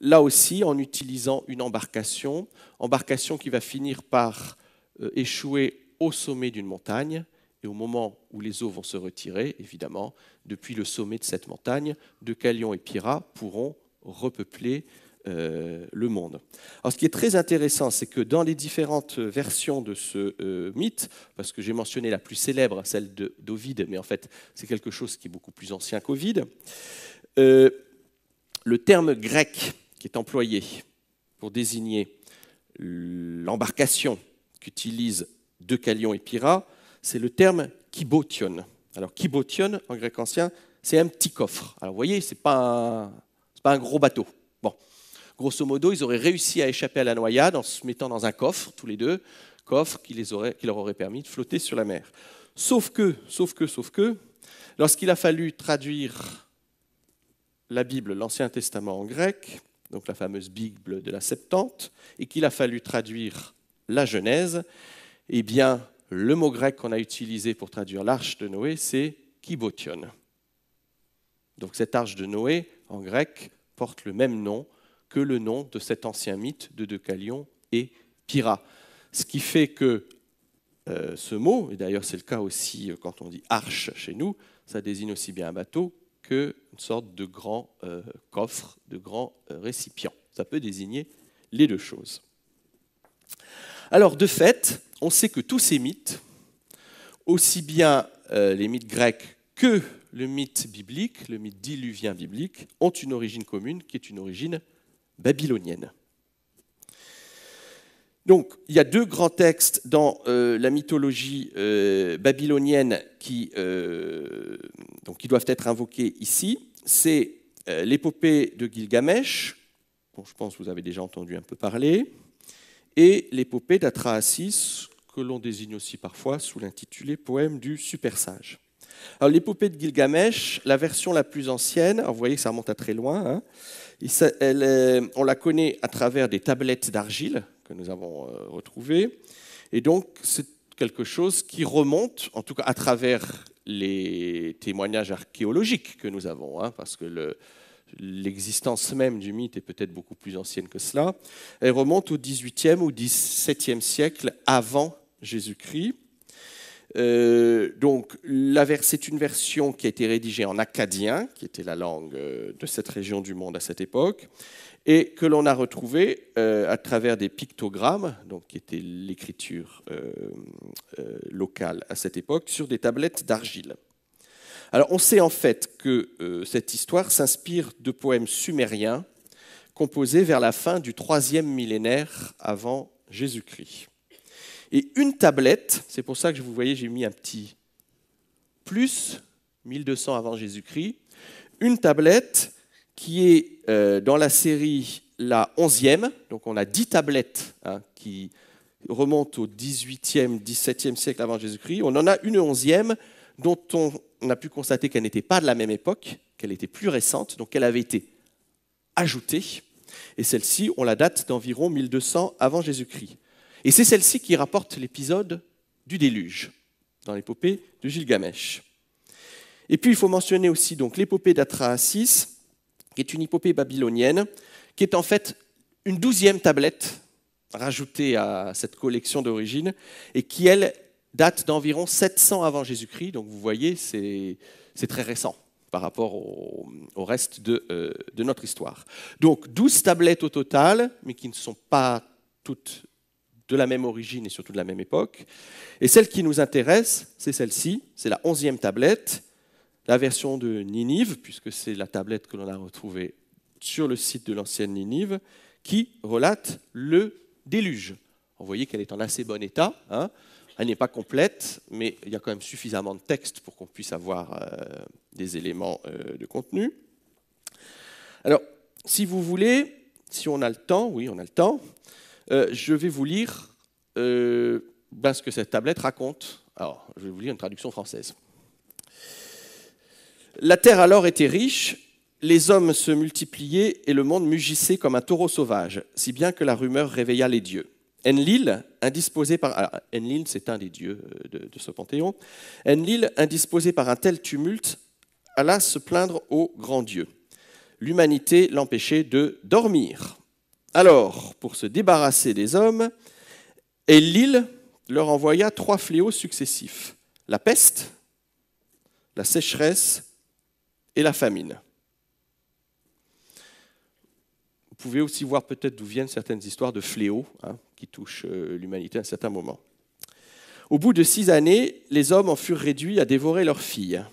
là aussi en utilisant une embarcation, embarcation qui va finir par euh, échouer au sommet d'une montagne, et au moment où les eaux vont se retirer, évidemment, depuis le sommet de cette montagne, Deucalion et Pyrrha pourront repeupler euh, le monde. Alors, ce qui est très intéressant, c'est que dans les différentes versions de ce euh, mythe, parce que j'ai mentionné la plus célèbre, celle de d'Ovide, mais en fait, c'est quelque chose qui est beaucoup plus ancien qu'Ovide, euh, le terme grec qui est employé pour désigner l'embarcation qu'utilisent Deucalion et Pyrrha, c'est le terme kibotion. Alors, kibotion, en grec ancien, c'est un petit coffre. Alors, vous voyez, ce n'est pas, pas un gros bateau. Bon, Grosso modo, ils auraient réussi à échapper à la noyade en se mettant dans un coffre, tous les deux, coffre qui, leur aurait permis de flotter sur la mer. Sauf que, sauf que, sauf que, lorsqu'il a fallu traduire la Bible, l'Ancien Testament en grec, donc la fameuse Bible de la Septante, et qu'il a fallu traduire la Genèse, eh bien, le mot grec qu'on a utilisé pour traduire l'arche de Noé, c'est kibotion. Donc cette arche de Noé, en grec, porte le même nom que le nom de cet ancien mythe de Deucalion est Pyrrha. Ce qui fait que euh, ce mot, et d'ailleurs c'est le cas aussi euh, quand on dit arche chez nous, ça désigne aussi bien un bateau qu'une sorte de grand euh, coffre, de grand récipient. Ça peut désigner les deux choses. Alors de fait, on sait que tous ces mythes, aussi bien les mythes grecs que le mythe biblique, le mythe diluvien biblique, ont une origine commune qui est une origine babylonienne. Donc, il y a deux grands textes dans euh, la mythologie euh, babylonienne euh, qui, doivent être invoqués ici. C'est l'épopée de Gilgamesh, dont je pense que vous avez déjà entendu un peu parler, et l'épopée d'Atraasis, que l'on désigne aussi parfois sous l'intitulé Poème du super sage l'épopée de Gilgamesh, la version la plus ancienne, vous voyez que ça remonte à très loin, hein, on la connaît à travers des tablettes d'argile que nous avons euh, retrouvées. Et donc, c'est quelque chose qui remonte, en tout cas à travers les témoignages archéologiques que nous avons, hein, parce que l'existence même du mythe est peut-être beaucoup plus ancienne que cela. Elle remonte au 18e ou 17e siècle avant Jésus-Christ. Euh, donc, c'est une version qui a été rédigée en acadien, qui était la langue euh, de cette région du monde à cette époque, et que l'on a retrouvée euh, à travers des pictogrammes, donc qui était l'écriture locale à cette époque, sur des tablettes d'argile. Alors, on sait en fait que cette histoire s'inspire de poèmes sumériens composés vers la fin du troisième millénaire avant Jésus-Christ et une tablette, c'est pour ça que vous voyez, j'ai mis un petit plus, 1200 avant Jésus-Christ, une tablette qui est euh, dans la série la 11e, donc on a dix tablettes hein, qui remontent au 18e, 17e siècle avant Jésus-Christ, on en a une onzième dont on, a pu constater qu'elle n'était pas de la même époque, qu'elle était plus récente, donc elle avait été ajoutée, et celle-ci, on la date d'environ 1200 avant Jésus-Christ. Et c'est celle-ci qui rapporte l'épisode du déluge dans l'épopée de Gilgamesh. Et puis il faut mentionner aussi donc l'épopée d'Atraasis, qui est une épopée babylonienne, qui est en fait une douzième tablette rajoutée à cette collection d'origine, et qui, elle, date d'environ 700 avant Jésus-Christ, donc vous voyez, c'est très récent par rapport au, reste de, euh, de, notre histoire. Donc douze tablettes au total, mais qui ne sont pas toutes de la même origine et surtout de la même époque. Et celle qui nous intéresse, c'est celle-ci, c'est la onzième tablette, la version de Ninive, puisque c'est la tablette que l'on a retrouvée sur le site de l'ancienne Ninive, qui relate le déluge. Vous voyez qu'elle est en assez bon état. Hein. elle n'est pas complète, mais il y a quand même suffisamment de texte pour qu'on puisse avoir euh, des éléments euh, de contenu. Alors, si vous voulez, si on a le temps, oui, on a le temps, euh, je vais vous lire euh, ben, ce que cette tablette raconte. Alors, je vais vous lire une traduction française. La terre alors était riche, les hommes se multipliaient et le monde mugissait comme un taureau sauvage, si bien que la rumeur réveilla les dieux. Enlil, indisposé par ah, Enlil, c'est un des dieux euh, de, ce panthéon. Enlil, indisposé par un tel tumulte, alla se plaindre au grand dieu. L'humanité l'empêchait de dormir. Alors, pour se débarrasser des hommes, l'île leur envoya trois fléaux successifs, la peste, la sécheresse et la famine. Vous pouvez aussi voir peut-être d'où viennent certaines histoires de fléaux hein, qui touchent euh, l'humanité à un certain moment. Au bout de six années, les hommes en furent réduits à dévorer leurs filles.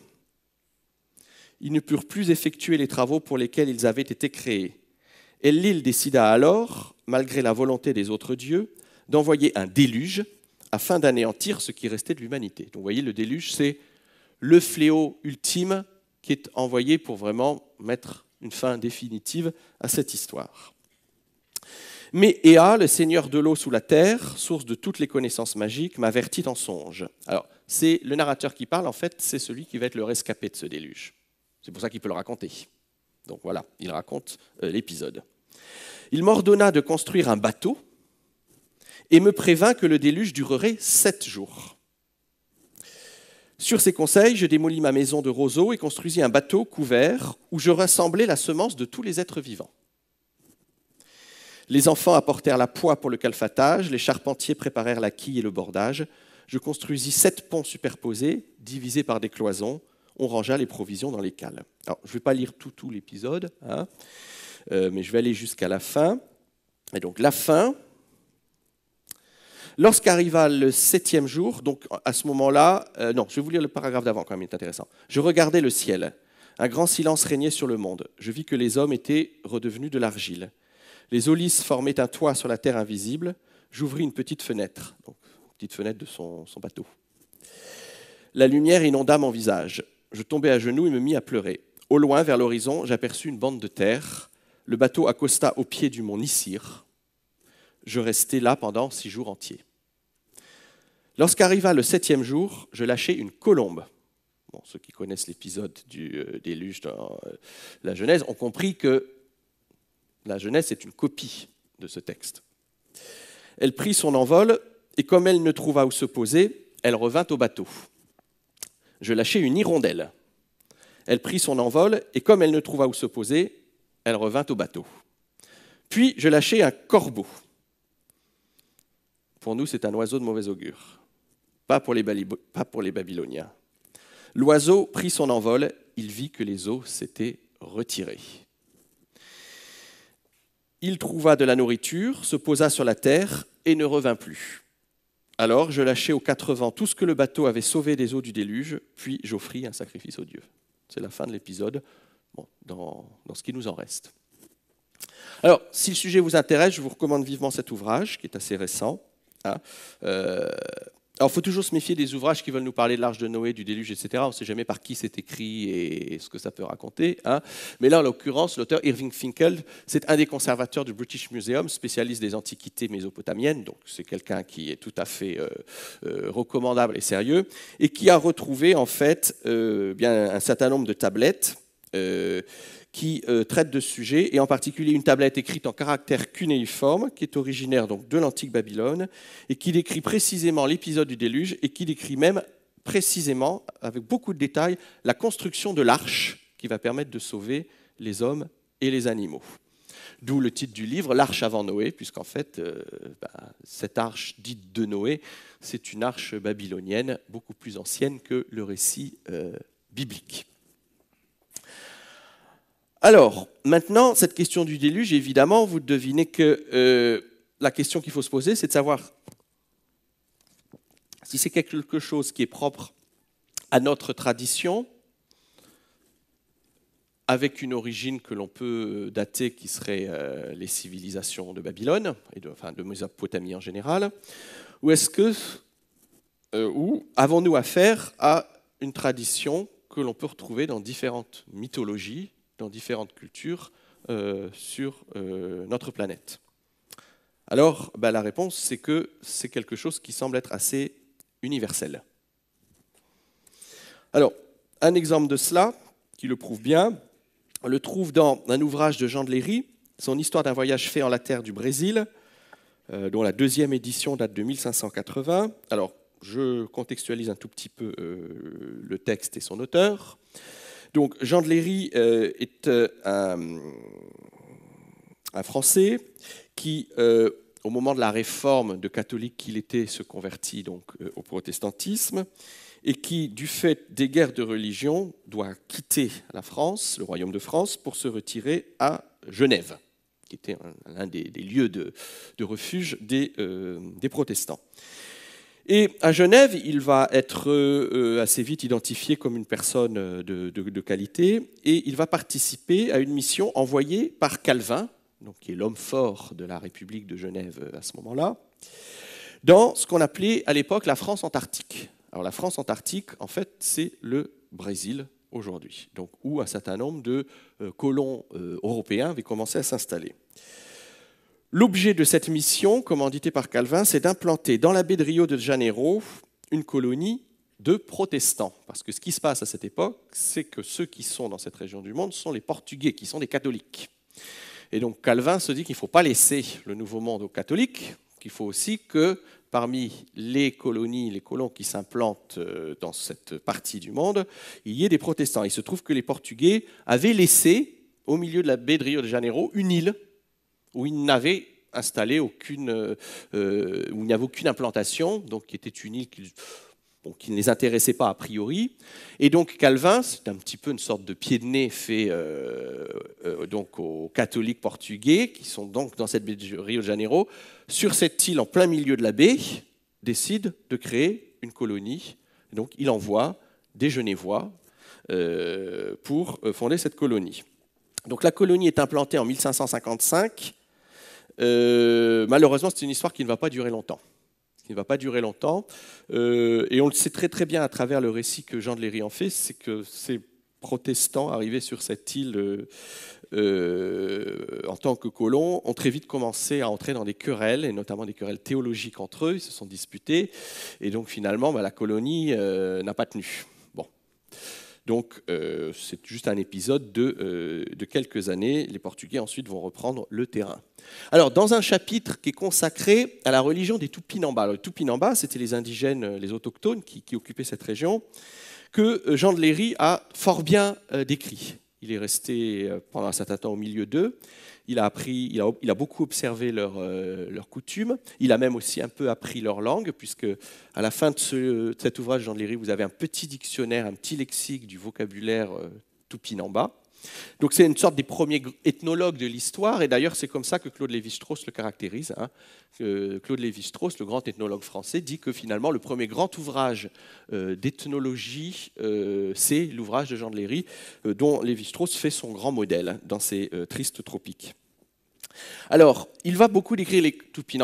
Ils ne purent plus effectuer les travaux pour lesquels ils avaient été créés. Et l'île décida alors, malgré la volonté des autres dieux, d'envoyer un déluge afin d'anéantir ce qui restait de l'humanité. Donc vous voyez, le déluge, c'est le fléau ultime qui est envoyé pour vraiment mettre une fin définitive à cette histoire. Mais Ea, le seigneur de l'eau sous la terre, source de toutes les connaissances magiques, m'avertit en songe. Alors, c'est le narrateur qui parle, en fait, c'est celui qui va être le rescapé de ce déluge. C'est pour ça qu'il peut le raconter. Donc voilà, il raconte euh, l'épisode. Il m'ordonna de construire un bateau et me prévint que le déluge durerait sept jours. Sur ses conseils, je démolis ma maison de roseaux et construisis un bateau couvert où je rassemblais la semence de tous les êtres vivants. Les enfants apportèrent la poix pour le calfatage, les charpentiers préparèrent la quille et le bordage. Je construisis sept ponts superposés, divisés par des cloisons, on rangea les provisions dans les cales. je ne vais pas lire tout, l'épisode, hein, euh, mais je vais aller jusqu'à la fin. Et donc, la fin, Lorsqu'arriva le septième jour, donc à ce moment-là, euh, non, je vais vous lire le paragraphe d'avant quand même, il est intéressant. Je regardais le ciel. Un grand silence régnait sur le monde. Je vis que les hommes étaient redevenus de l'argile. Les olysses formaient un toit sur la terre invisible. J'ouvris une petite fenêtre, une petite fenêtre de son, son bateau. La lumière inonda mon visage je tombai à genoux et me mis à pleurer. Au loin, vers l'horizon, j'aperçus une bande de terre. Le bateau accosta au pied du mont Nissir. Je restai là pendant six jours entiers. Lorsqu'arriva le septième jour, je lâchai une colombe. Bon, ceux qui connaissent l'épisode du euh, déluge dans euh, la Genèse ont compris que la Genèse est une copie de ce texte. Elle prit son envol et comme elle ne trouva où se poser, elle revint au bateau je lâchai une hirondelle. Elle prit son envol, et comme elle ne trouva où se poser, elle revint au bateau. Puis je lâchai un corbeau. Pour nous, c'est un oiseau de mauvais augure, pas pour les, pas pour les Babyloniens. L'oiseau prit son envol, il vit que les eaux s'étaient retirées. Il trouva de la nourriture, se posa sur la terre et ne revint plus. Alors je lâchai aux quatre vents tout ce que le bateau avait sauvé des eaux du déluge, puis j'offris un sacrifice aux dieux. C'est la fin de l'épisode, dans, ce qui nous en reste. Alors, si le sujet vous intéresse, je vous recommande vivement cet ouvrage, qui est assez récent. Hein. Euh, alors, il faut toujours se méfier des ouvrages qui veulent nous parler de l'arche de Noé, du déluge, etc. On ne sait jamais par qui c'est écrit et ce que ça peut raconter. Hein. Mais là, en l'occurrence, l'auteur Irving Finkel, c'est un des conservateurs du British Museum, spécialiste des antiquités mésopotamiennes. Donc, c'est quelqu'un qui est tout à fait euh, euh, recommandable et sérieux et qui a retrouvé en fait euh, bien un certain nombre de tablettes qui euh, traite de ce sujet, et en particulier une tablette écrite en caractère cunéiformes, qui est originaire donc de l'antique Babylone, et qui décrit précisément l'épisode du déluge, et qui décrit même précisément, avec beaucoup de détails, la construction de l'arche qui va permettre de sauver les hommes et les animaux. D'où le titre du livre, L'arche avant Noé, puisqu'en fait, euh, bah, cette arche dite de Noé, c'est une arche babylonienne beaucoup plus ancienne que le récit euh, biblique. Alors, maintenant, cette question du déluge, évidemment, vous devinez que euh, la question qu'il faut se poser, c'est de savoir si c'est quelque chose qui est propre à notre tradition, avec une origine que l'on peut euh, dater qui serait euh, les civilisations de Babylone, et de, Mésopotamie en général, ou est-ce que, ou avons-nous affaire à une tradition que l'on peut retrouver dans différentes mythologies dans différentes cultures euh, sur euh, notre planète Alors, bah, la réponse, c'est que c'est quelque chose qui semble être assez universel. Alors, un exemple de cela, qui le prouve bien, on le trouve dans un ouvrage de Jean de Léry, son histoire d'un voyage fait en la terre du Brésil, euh, dont la deuxième édition date de 1580. Alors, je contextualise un tout petit peu le texte et son auteur. Donc Jean de Léry euh, est euh, un, Français qui, euh, au moment de la réforme de catholique qu'il était, se convertit donc au protestantisme et qui, du fait des guerres de religion, doit quitter la France, le royaume de France, pour se retirer à Genève, qui était l'un des, lieux de, refuge des protestants. Et à Genève, il va être euh, assez vite identifié comme une personne euh, de, qualité et il va participer à une mission envoyée par Calvin, qui est l'homme fort de la République de Genève euh, à ce moment-là, dans ce qu'on appelait à l'époque la France antarctique. Alors la France antarctique, en fait, c'est le Brésil aujourd'hui, donc où un certain nombre de colons européens avaient commencé à s'installer. L'objet de cette mission, commanditée par Calvin, c'est d'implanter dans la baie de Rio de Janeiro une colonie de protestants. Parce que ce qui se passe à cette époque, c'est que ceux qui sont dans cette région du monde sont les Portugais, qui sont des catholiques. Et donc Calvin se dit qu'il ne faut pas laisser le nouveau monde aux catholiques, qu'il faut aussi que parmi les colonies, les colons qui s'implantent euh, dans cette partie du monde, il y ait des protestants. Il se trouve que les Portugais avaient laissé, au milieu de la baie de Rio de Janeiro, une île où il n'avait installé aucune, euh, euh, où il n'y avait aucune implantation, donc qui était une île qui, ne les intéressait pas a priori. Et donc Calvin, c'est un petit peu une sorte de pied de nez fait euh, donc aux catholiques portugais qui sont donc dans cette baie de Rio de Janeiro, sur cette île en plein milieu de la baie, décide de créer une colonie. donc il envoie des Genevois pour fonder cette colonie. Donc la colonie est implantée en 1555 euh, malheureusement, c'est une histoire qui ne va pas durer longtemps. ne va pas durer longtemps. Euh, et on le sait très très bien à travers le récit que Jean de Léry en fait, c'est que ces protestants arrivés sur cette île euh, en tant que colons ont très vite commencé à entrer dans des querelles, et notamment des querelles théologiques entre eux, ils se sont disputés, et donc finalement bah, la colonie n'a pas tenu. Bon. Donc c'est juste un épisode de quelques années, les Portugais ensuite vont reprendre le terrain. Alors, dans un chapitre qui est consacré à la religion des Tupinamba, les Tupinambas, c'était les indigènes, euh, les autochtones qui, occupaient cette région, que euh, Jean de Léry a fort bien euh, décrit. Il est resté pendant un certain temps au milieu d'eux. Il a, appris, il a, beaucoup observé leurs coutumes. Il a même aussi un peu appris leur langue, puisque à la fin de, cet ouvrage, Jean de Léry, vous avez un petit dictionnaire, un petit lexique du vocabulaire tupinamba. Donc c'est une sorte des premiers ethnologues de l'histoire, et d'ailleurs c'est comme ça que Claude Lévi-Strauss le caractérise. Hein, Claude Lévi-Strauss, le grand ethnologue français, dit que finalement le premier grand ouvrage euh, d'ethnologie, euh, c'est l'ouvrage de Jean de Léry, euh, dont Lévi-Strauss fait son grand modèle hein, dans ses tristes tropiques. Alors, il va beaucoup décrire les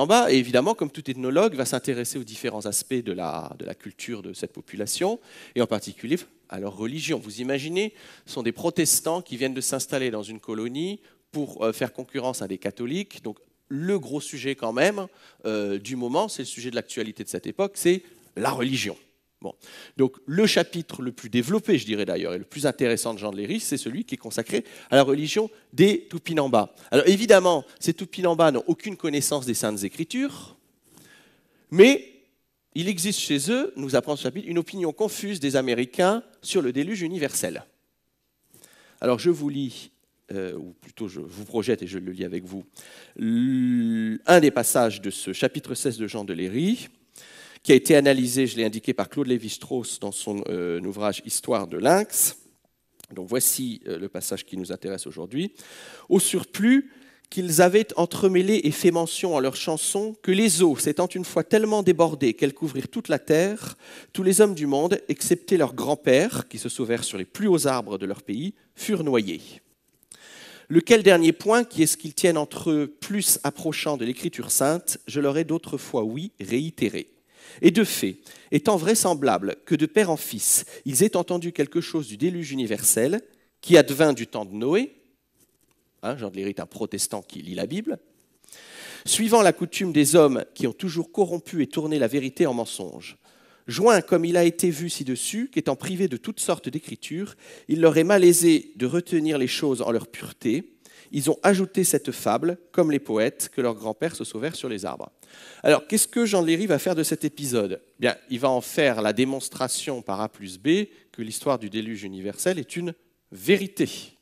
bas, et évidemment, comme tout ethnologue, va s'intéresser aux différents aspects de la culture de cette population, et en particulier à leur religion. Vous imaginez, ce sont des protestants qui viennent de s'installer dans une colonie pour euh, faire concurrence à des catholiques. Donc le gros sujet quand même euh, du moment, c'est le sujet de l'actualité de cette époque, c'est la religion. Bon. Donc le chapitre le plus développé, je dirais d'ailleurs, et le plus intéressant de Jean de Léry, c'est celui qui est consacré à la religion des Tupinamba. Alors évidemment, ces Tupinamba n'ont aucune connaissance des Saintes Écritures, mais il existe chez eux, nous apprend ce chapitre, une opinion confuse des Américains sur le déluge universel. Alors je vous lis, euh, ou plutôt je vous projette et je le lis avec vous, un des passages de ce chapitre 16 de Jean de Léry, qui a été analysé, je l'ai indiqué, par Claude Lévi-Strauss dans son euh, ouvrage Histoire de lynx. Donc voici euh, le passage qui nous intéresse aujourd'hui. Au surplus, qu'ils avaient entremêlé et fait mention en leur chanson que les eaux s'étant une fois tellement débordées qu'elles couvrirent toute la terre, tous les hommes du monde, excepté leurs grands-pères, qui se sauvèrent sur les plus hauts arbres de leur pays, furent noyés. Lequel dernier point, qui est-ce qu'ils tiennent entre eux plus approchant de l'Écriture sainte, je leur ai d'autres fois, oui, réitéré. Et de fait, étant vraisemblable que de père en fils, ils aient entendu quelque chose du déluge universel, qui advint du temps de Noé, Hein, Jean de Léry est un protestant qui lit la Bible, suivant la coutume des hommes qui ont toujours corrompu et tourné la vérité en mensonge. Joint comme il a été vu ci-dessus, qu'étant privé de toutes sortes d'écritures, il leur est malaisé de retenir les choses en leur pureté, ils ont ajouté cette fable, comme les poètes, que leurs grands-pères se sauvèrent sur les arbres. Alors, qu'est-ce que Jean de Léry va faire de cet épisode Il va en faire la démonstration par A plus B que l'histoire du déluge universel est une vérité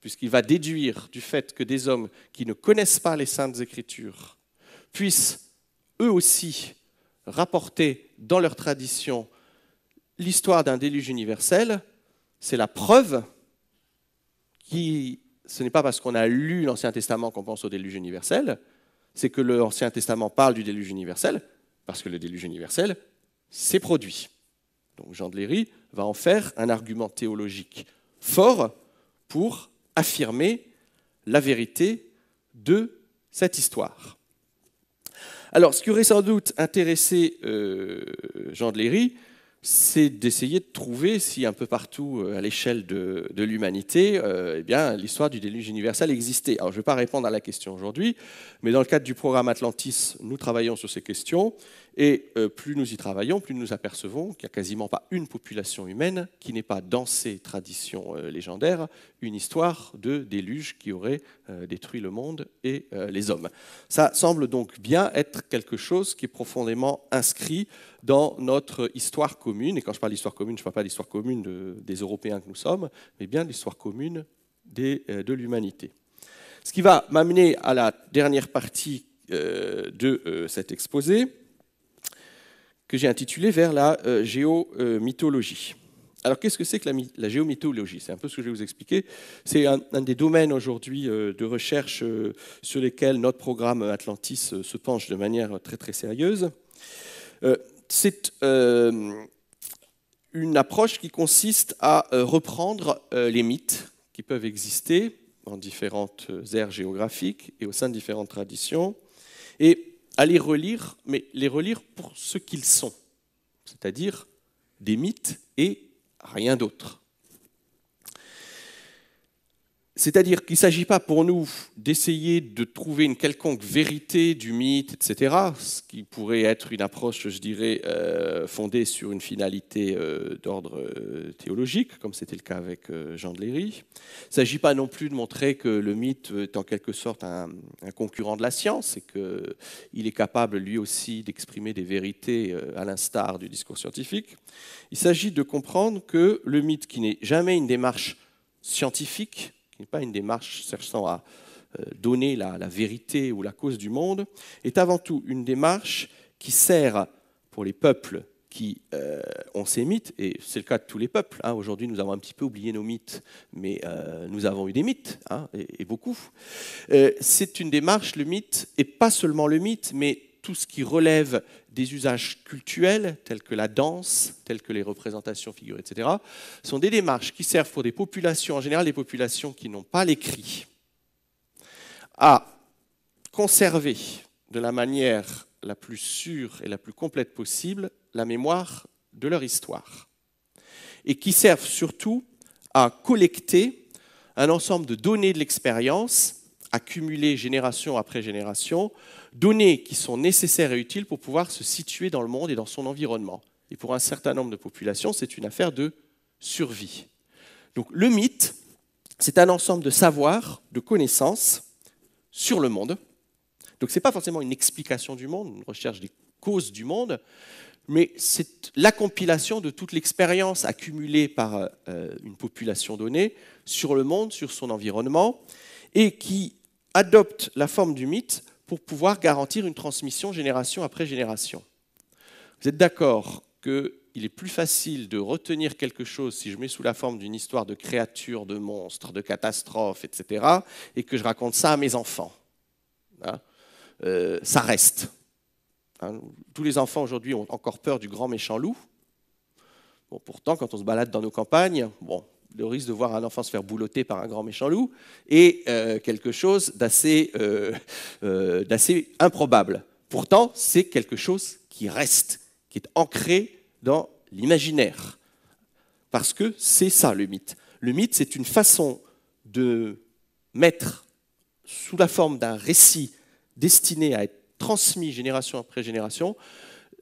puisqu'il va déduire du fait que des hommes qui ne connaissent pas les saintes écritures puissent eux aussi rapporter dans leur tradition l'histoire d'un déluge universel, c'est la preuve que ce n'est pas parce qu'on a lu l'Ancien Testament qu'on pense au déluge universel, c'est que l'Ancien Testament parle du déluge universel, parce que le déluge universel s'est produit. Donc Jean de Léry va en faire un argument théologique fort pour affirmer la vérité de cette histoire. Alors, ce qui aurait sans doute intéressé euh, Jean de Léry, c'est d'essayer de trouver si un peu partout euh, à l'échelle de, l'humanité, euh, eh bien, l'histoire du déluge universel existait. Alors, je ne vais pas répondre à la question aujourd'hui, mais dans le cadre du programme Atlantis, nous travaillons sur ces questions et euh, plus nous y travaillons, plus nous apercevons qu'il n'y a quasiment pas une population humaine qui n'ait pas, dans ces traditions euh, légendaires, une histoire de déluge qui aurait euh, détruit le monde et les hommes. Ça semble donc bien être quelque chose qui est profondément inscrit dans notre histoire commune. Et quand je parle d'histoire commune, je ne parle pas d'histoire commune des Européens que nous sommes, mais bien l'histoire commune de l'humanité. Ce qui va m'amener à la dernière partie de cet exposé, que j'ai intitulé vers la euh, géomythologie. Alors qu'est-ce que c'est que la, géomythologie C'est un peu ce que je vais vous expliquer. C'est un, des domaines aujourd'hui euh, de recherche euh, sur lesquels notre programme Atlantis se penche de manière très très sérieuse. c'est une approche qui consiste à reprendre les mythes qui peuvent exister en différentes aires géographiques et au sein de différentes traditions et à les relire, mais les relire pour ce qu'ils sont, c'est-à-dire des mythes et rien d'autre. C'est-à-dire qu'il ne s'agit pas pour nous d'essayer de trouver une quelconque vérité du mythe, etc., ce qui pourrait être une approche, je dirais, euh, fondée sur une finalité euh, d'ordre euh, théologique, comme c'était le cas avec Jean de Léry. Il ne s'agit pas non plus de montrer que le mythe est en quelque sorte un, un concurrent de la science et qu'il est capable lui aussi d'exprimer des vérités à l'instar du discours scientifique. Il s'agit de comprendre que le mythe, qui n'est jamais une démarche scientifique, ce n'est pas une démarche cherchant à euh, donner la, vérité ou la cause du monde, est avant tout une démarche qui sert pour les peuples qui euh, ont ces mythes, et c'est le cas de tous les peuples. Hein. Aujourd'hui, nous avons un petit peu oublié nos mythes, mais euh, nous avons eu des mythes, hein, et, beaucoup. c'est une démarche, le mythe, et pas seulement le mythe, mais tout ce qui relève des usages cultuels, tels que la danse, tels que les représentations figurées, etc., sont des démarches qui servent pour des populations, en général des populations qui n'ont pas l'écrit, à conserver de la manière la plus sûre et la plus complète possible la mémoire de leur histoire, et qui servent surtout à collecter un ensemble de données de l'expérience accumulées génération après génération données qui sont nécessaires et utiles pour pouvoir se situer dans le monde et dans son environnement. Et pour un certain nombre de populations, c'est une affaire de survie. Donc le mythe, c'est un ensemble de savoirs, de connaissances sur le monde. Donc ce n'est pas forcément une explication du monde, une recherche des causes du monde, mais c'est la compilation de toute l'expérience accumulée par euh, une population donnée sur le monde, sur son environnement, et qui adopte la forme du mythe pour pouvoir garantir une transmission génération après génération. Vous êtes d'accord qu'il est plus facile de retenir quelque chose si je mets sous la forme d'une histoire de créature, de monstres, de catastrophes, etc., et que je raconte ça à mes enfants. Hein, euh, ça reste. Hein, tous les enfants aujourd'hui ont encore peur du grand méchant loup. Bon, pourtant, quand on se balade dans nos campagnes, bon, le risque de voir un enfant se faire boulotter par un grand méchant loup, est euh, quelque chose euh, euh, d'assez improbable. Pourtant, c'est quelque chose qui reste, qui est ancré dans l'imaginaire. Parce que c'est ça le mythe. Le mythe, c'est une façon de mettre sous la forme d'un récit destiné à être transmis génération après génération,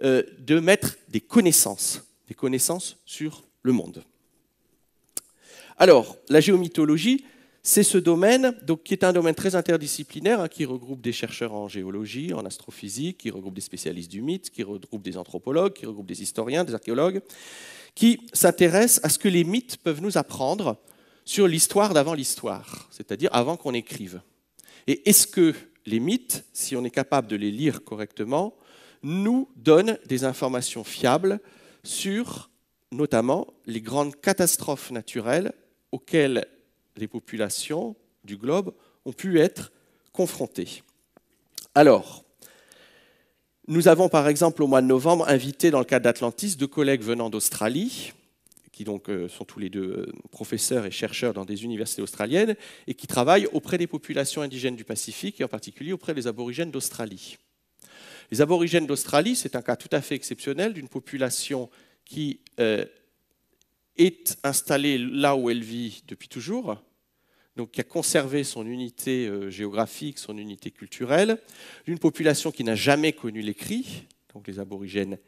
de mettre des connaissances, des connaissances sur le monde. Alors, la géomythologie, c'est ce domaine qui est un domaine très interdisciplinaire, hein, qui regroupe des chercheurs en géologie, en astrophysique, qui regroupe des spécialistes du mythe, qui regroupe des anthropologues, qui regroupe des historiens, des archéologues, qui s'intéressent à ce que les mythes peuvent nous apprendre sur l'histoire d'avant l'histoire, c'est-à-dire avant qu'on écrive. Et est-ce que les mythes, si on est capable de les lire correctement, nous donnent des informations fiables sur notamment les grandes catastrophes naturelles auxquelles les populations du globe ont pu être confrontées. Alors, nous avons par exemple au mois de novembre invité dans le cadre d'Atlantis deux collègues venant d'Australie, qui donc euh, sont tous les deux euh, professeurs et chercheurs dans des universités australiennes, et qui travaillent auprès des populations indigènes du Pacifique, et en particulier auprès des aborigènes d'Australie. Les aborigènes d'Australie, c'est un cas tout à fait exceptionnel d'une population qui euh, est installée là où elle vit depuis toujours, donc qui a conservé son unité euh, géographique, son unité culturelle, d'une population qui n'a jamais connu l'écrit, donc les aborigènes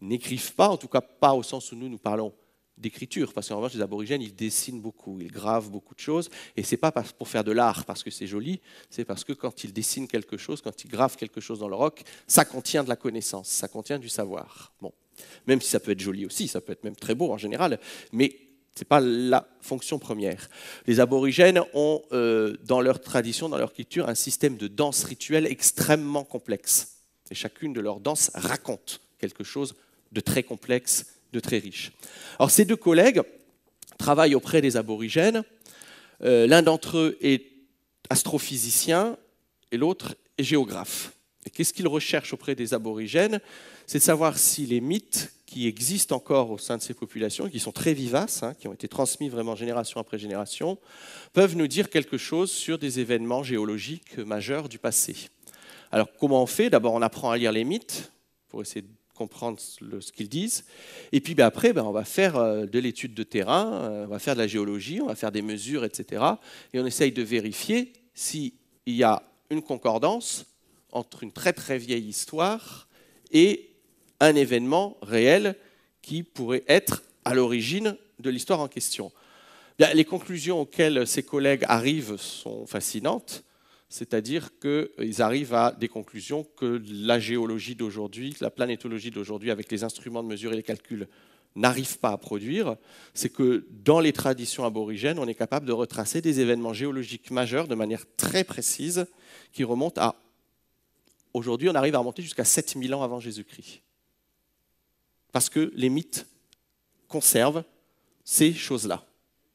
n'écrivent pas, en tout cas pas au sens où nous nous parlons d'écriture, parce qu'en revanche les aborigènes ils dessinent beaucoup, ils gravent beaucoup de choses, et c'est pas pour faire de l'art parce que c'est joli, c'est parce que quand ils dessinent quelque chose, quand ils gravent quelque chose dans le roc, ça contient de la connaissance, ça contient du savoir. Bon. Même si ça peut être joli aussi, ça peut être même très beau en général, mais ce n'est pas la fonction première. Les aborigènes ont, euh, dans leur tradition, dans leur culture, un système de danse rituelle extrêmement complexe. Et chacune de leurs danses raconte quelque chose de très complexe, de très riche. Alors ces deux collègues travaillent auprès des aborigènes. Euh, l'un d'entre eux est astrophysicien et l'autre est géographe qu'est-ce qu'ils recherchent auprès des aborigènes C'est de savoir si les mythes qui existent encore au sein de ces populations, qui sont très vivaces, hein, qui ont été transmis vraiment génération après génération, peuvent nous dire quelque chose sur des événements géologiques majeurs du passé. Alors comment on fait D'abord on apprend à lire les mythes pour essayer de comprendre ce qu'ils disent. Et puis ben, après, ben, on va faire euh, de l'étude de terrain, euh, on va faire de la géologie, on va faire des mesures, etc. Et on essaye de vérifier s'il y a une concordance entre une très très vieille histoire et un événement réel qui pourrait être à l'origine de l'histoire en question. les conclusions auxquelles ces collègues arrivent sont fascinantes, c'est-à-dire qu'ils arrivent à des conclusions que la géologie d'aujourd'hui, la planétologie d'aujourd'hui, avec les instruments de mesure et les calculs, n'arrivent pas à produire, c'est que dans les traditions aborigènes, on est capable de retracer des événements géologiques majeurs de manière très précise qui remontent à Aujourd'hui, on arrive à remonter jusqu'à 7000 ans avant Jésus-Christ. Parce que les mythes conservent ces choses-là.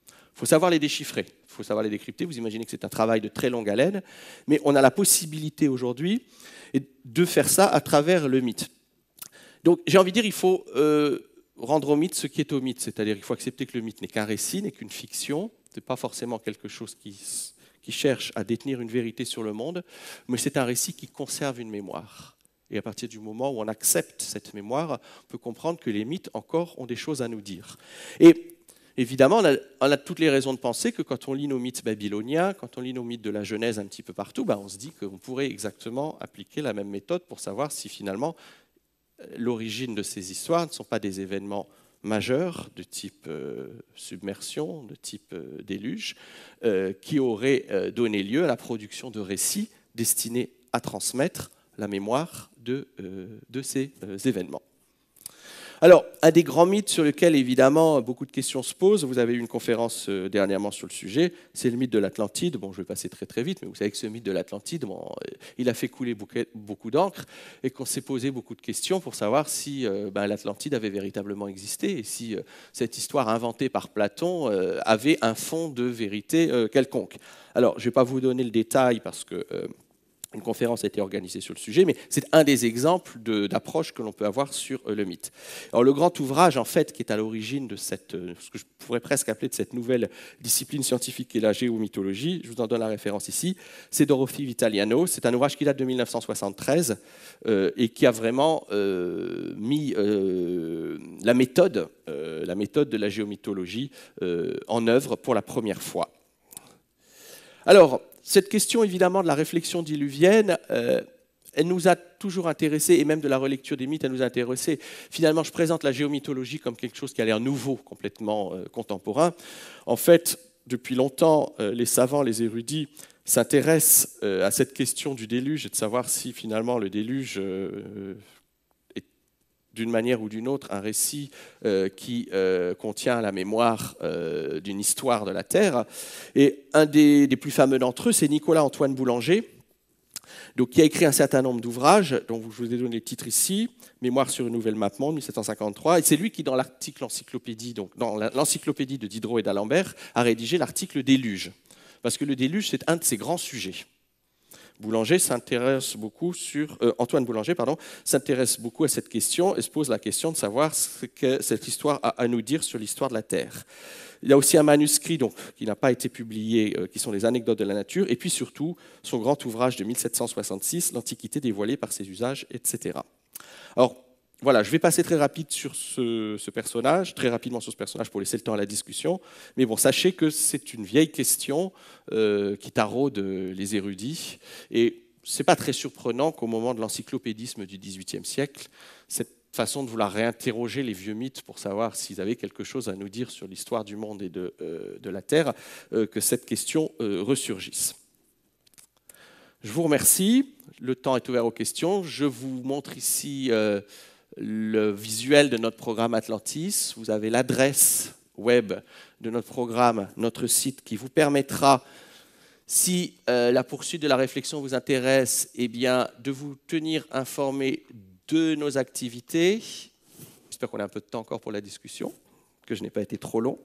Il faut savoir les déchiffrer, il faut savoir les décrypter. Vous imaginez que c'est un travail de très longue haleine, mais on a la possibilité aujourd'hui de faire ça à travers le mythe. Donc j'ai envie de dire, il faut euh, rendre au mythe ce qui est au mythe, c'est-à-dire qu'il faut accepter que le mythe n'est qu'un récit, n'est qu'une fiction, ce n'est pas forcément quelque chose qui qui cherche à détenir une vérité sur le monde, mais c'est un récit qui conserve une mémoire. Et à partir du moment où on accepte cette mémoire, on peut comprendre que les mythes encore ont des choses à nous dire. Et évidemment, on a, toutes les raisons de penser que quand on lit nos mythes babyloniens, quand on lit nos mythes de la Genèse un petit peu partout, ben, on se dit qu'on pourrait exactement appliquer la même méthode pour savoir si finalement l'origine de ces histoires ne sont pas des événements majeurs de type euh, submersion, de type euh, déluge, euh, qui auraient donné lieu à la production de récits destinés à transmettre la mémoire de, de ces événements. Alors, un des grands mythes sur lequel, évidemment, beaucoup de questions se posent, vous avez eu une conférence euh, dernièrement sur le sujet, c'est le mythe de l'Atlantide. Bon, je vais passer très très vite, mais vous savez que ce mythe de l'Atlantide, bon, euh, il a fait couler beaucoup d'encre et qu'on s'est posé beaucoup de questions pour savoir si euh, ben, l'Atlantide avait véritablement existé et si cette histoire inventée par Platon avait un fond de vérité quelconque. Alors, je ne vais pas vous donner le détail parce que... Une conférence a été organisée sur le sujet, mais c'est un des exemples d'approche que l'on peut avoir sur euh, le mythe. Alors, le grand ouvrage, en fait, qui est à l'origine de cette, euh, ce que je pourrais presque appeler de cette nouvelle discipline scientifique qui est la géomythologie, je vous en donne la référence ici, c'est Dorothy Vitaliano. C'est un ouvrage qui date de 1973 euh, et qui a vraiment mis la, méthode, la méthode de la géomythologie en œuvre pour la première fois. Alors, cette question, évidemment, de la réflexion diluvienne, euh, elle nous a toujours intéressés, et même de la relecture des mythes, elle nous a intéressés. Finalement, je présente la géomythologie comme quelque chose qui a l'air nouveau, complètement euh, contemporain. En fait, depuis longtemps, euh, les savants, les érudits s'intéressent à cette question du déluge et de savoir si finalement le déluge d'une manière ou d'une autre un récit euh, qui euh, contient la mémoire euh, d'une histoire de la Terre. Et un des, plus fameux d'entre eux, c'est Nicolas-Antoine Boulanger, donc, qui a écrit un certain nombre d'ouvrages, dont je vous ai donné le titre ici, Mémoire sur une nouvelle mappement, 1753. Et c'est lui qui, dans l'article encyclopédie, donc dans l'encyclopédie de Diderot et d'Alembert, a rédigé l'article Déluge. Parce que le déluge, c'est un de ses grands sujets. Boulanger s'intéresse beaucoup sur euh, Antoine Boulanger pardon s'intéresse beaucoup à cette question et se pose la question de savoir ce que cette histoire a à nous dire sur l'histoire de la Terre. Il y a aussi un manuscrit donc, qui n'a pas été publié, euh, qui sont les anecdotes de la nature, et puis surtout son grand ouvrage de 1766, L'Antiquité dévoilée par ses usages, etc. Alors, voilà, je vais passer très rapide sur ce, personnage, très rapidement sur ce personnage pour laisser le temps à la discussion. Mais bon, sachez que c'est une vieille question euh, qui taraude euh, les érudits. Et c'est pas très surprenant qu'au moment de l'encyclopédisme du XVIIIe siècle, cette façon de vouloir réinterroger les vieux mythes pour savoir s'ils avaient quelque chose à nous dire sur l'histoire du monde et de, euh, la Terre, que cette question ressurgisse. Je vous remercie. Le temps est ouvert aux questions. Je vous montre ici le visuel de notre programme Atlantis, vous avez l'adresse web de notre programme, notre site qui vous permettra, si euh, la poursuite de la réflexion vous intéresse, et eh bien, de vous tenir informé de nos activités. J'espère qu'on a un peu de temps encore pour la discussion, que je n'ai pas été trop long.